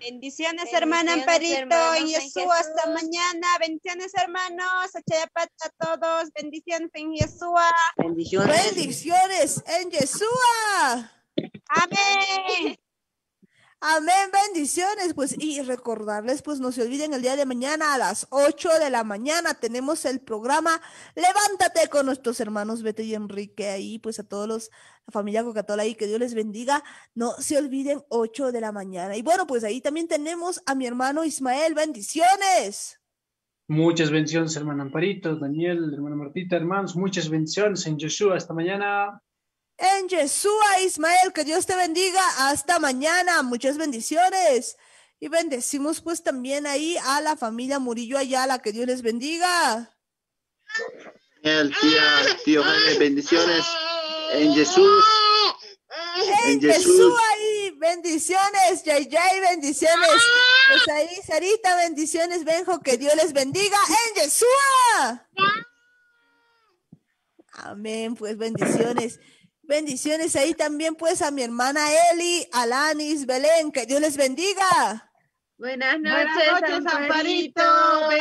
Bendiciones, hermana Amparito, en Jesús, hasta mañana. Bendiciones, hermanos, a todos. Bendiciones en Yeshua. Bendiciones. Bendiciones en Yeshua. Amén. Amén, bendiciones, pues, y recordarles, pues, no se olviden, el día de mañana a las 8 de la mañana tenemos el programa Levántate con nuestros hermanos Betty y Enrique ahí, pues, a todos los, la familia Cocatola ahí, que Dios les bendiga, no se olviden, 8 de la mañana. Y bueno, pues ahí también tenemos a mi hermano Ismael, bendiciones. Muchas bendiciones, hermano Amparito, Daniel, hermano Martita, hermanos, muchas bendiciones en Yeshua, hasta mañana en Yeshua Ismael. Que Dios te bendiga. Hasta mañana. Muchas bendiciones. Y bendecimos pues también ahí a la familia Murillo Ayala. Que Dios les bendiga. El tía, bendiciones en Jesús. En, Jesús. ahí, bendiciones, Yay bendiciones. Pues ahí, Sarita, bendiciones, Benjo, que Dios les bendiga en Jesús. Amén, pues bendiciones. Bendiciones ahí también pues a mi hermana Eli, Alanis, Belén, que Dios les bendiga. Buenas noches, Amparito.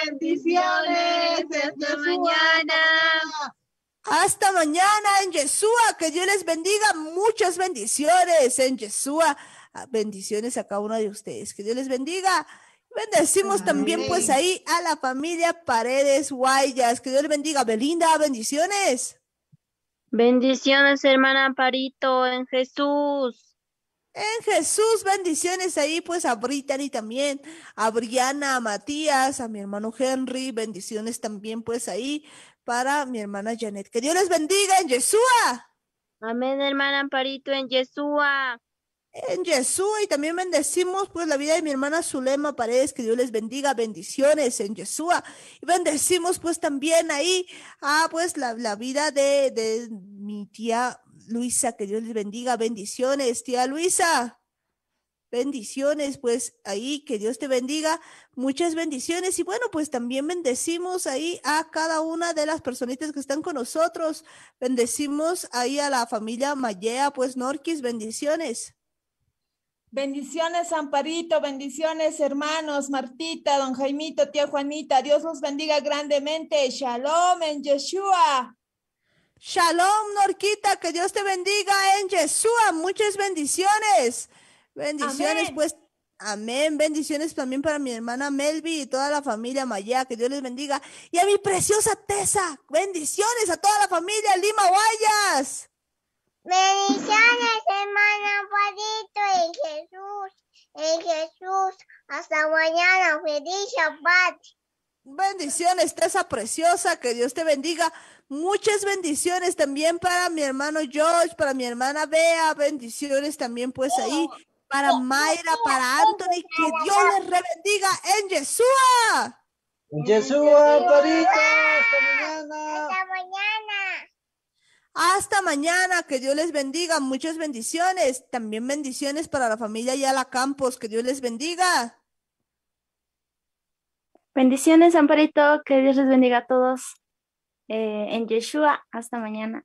Bendiciones hasta mañana. Hasta mañana en Yeshua, que Dios les bendiga. Muchas bendiciones en Yeshua. Ah, bendiciones a cada uno de ustedes. Que Dios les bendiga. Bendecimos también pues ahí a la familia Paredes Guayas. Que Dios les bendiga. Belinda, bendiciones. Bendiciones, hermana Amparito, en Jesús. En Jesús, bendiciones ahí, pues a Brittany también, a Brianna, a Matías, a mi hermano Henry, bendiciones también, pues ahí, para mi hermana Janet. Que Dios les bendiga en Yeshua. Amén, hermana Amparito, en Yeshua en Yeshua y también bendecimos pues la vida de mi hermana Zulema Paredes, que Dios les bendiga, bendiciones en Yeshua. Y bendecimos pues también ahí a ah, pues la, vida de, de, mi tía Luisa, que Dios les bendiga, bendiciones, tía Luisa. Bendiciones, pues ahí, que Dios te bendiga, muchas bendiciones. Y bueno, pues también bendecimos ahí a cada una de las personitas que están con nosotros. Bendecimos ahí a la familia Mayea, pues Norquis, bendiciones. Bendiciones, Amparito, bendiciones, hermanos, Martita, don Jaimito, tía Juanita. Dios los bendiga grandemente. Shalom en Yeshua. Shalom, Norquita, que Dios te bendiga en Yeshua. Muchas bendiciones. Bendiciones, pues. Amén. Bendiciones también para mi hermana Melvi y toda la familia Maya. Que Dios les bendiga. Y a mi preciosa Tessa. Bendiciones a toda la familia Lima Guayas. Bendiciones, hermano Padito, en Jesús, en Jesús. Hasta mañana, feliz Shabbat. Bendiciones, tesa preciosa, que Dios te bendiga. Muchas bendiciones también para mi hermano George, para mi hermana Bea, bendiciones también pues ahí para Mayra, para Anthony, que Dios les rebendiga en Yeshua. En Yeshua, hasta mañana. Hasta mañana. Hasta mañana, que Dios les bendiga, muchas bendiciones. También bendiciones para la familia Yala Campos, que Dios les bendiga. Bendiciones, Amparito, que Dios les bendiga a todos. Eh, en Yeshua, hasta mañana.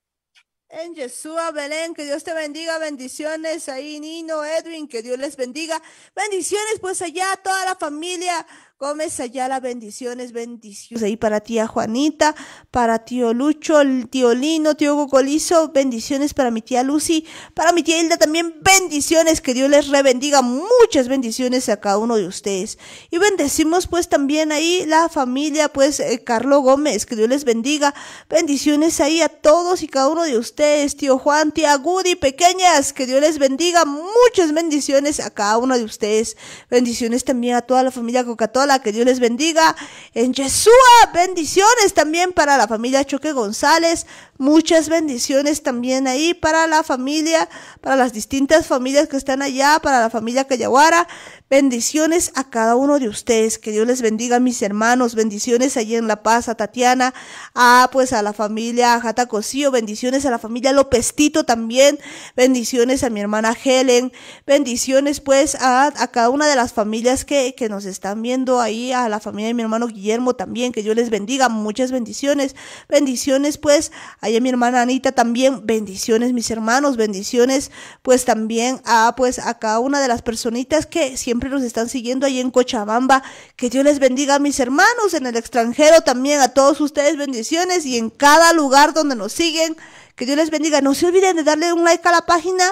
En Yeshua, Belén, que Dios te bendiga, bendiciones ahí, Nino, Edwin, que Dios les bendiga, bendiciones pues allá a toda la familia Gómez Ayala, bendiciones, bendiciones. Ahí para tía ah, Juanita, para tío oh, Lucho, el tío Lino, tío Gocolizo, bendiciones para mi tía Lucy, para mi tía Hilda también, bendiciones, que Dios les rebendiga, muchas bendiciones a cada uno de ustedes. Y bendecimos pues también ahí la familia, pues eh, Carlos Gómez, que Dios les bendiga, bendiciones ahí a todos y cada uno de ustedes, tío Juan, tía Gudi, pequeñas, que Dios les bendiga, muchas bendiciones a cada uno de ustedes, bendiciones también a toda la familia Cocatola, que Dios les bendiga. En Yeshua, bendiciones también para la familia Choque González. Muchas bendiciones también ahí para la familia, para las distintas familias que están allá, para la familia Cayaguara. Bendiciones a cada uno de ustedes. Que Dios les bendiga, mis hermanos. Bendiciones allí en La Paz, a Tatiana, a ah, pues a la familia Jata Cocío, Bendiciones a la familia Lopestito también. Bendiciones a mi hermana Helen. Bendiciones pues a, a cada una de las familias que, que nos están viendo ahí a la familia de mi hermano Guillermo también, que yo les bendiga, muchas bendiciones, bendiciones pues ahí a mi hermana Anita también, bendiciones mis hermanos, bendiciones pues también a pues a cada una de las personitas que siempre nos están siguiendo ahí en Cochabamba, que yo les bendiga a mis hermanos en el extranjero también, a todos ustedes bendiciones y en cada lugar donde nos siguen. Que Dios les bendiga. No se olviden de darle un like a la página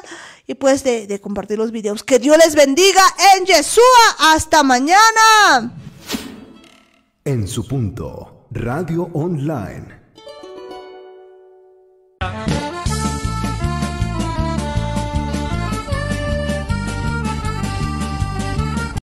y pues de, compartir los videos. Que Dios les bendiga en Yeshua. Hasta mañana. En su punto, Radio Online.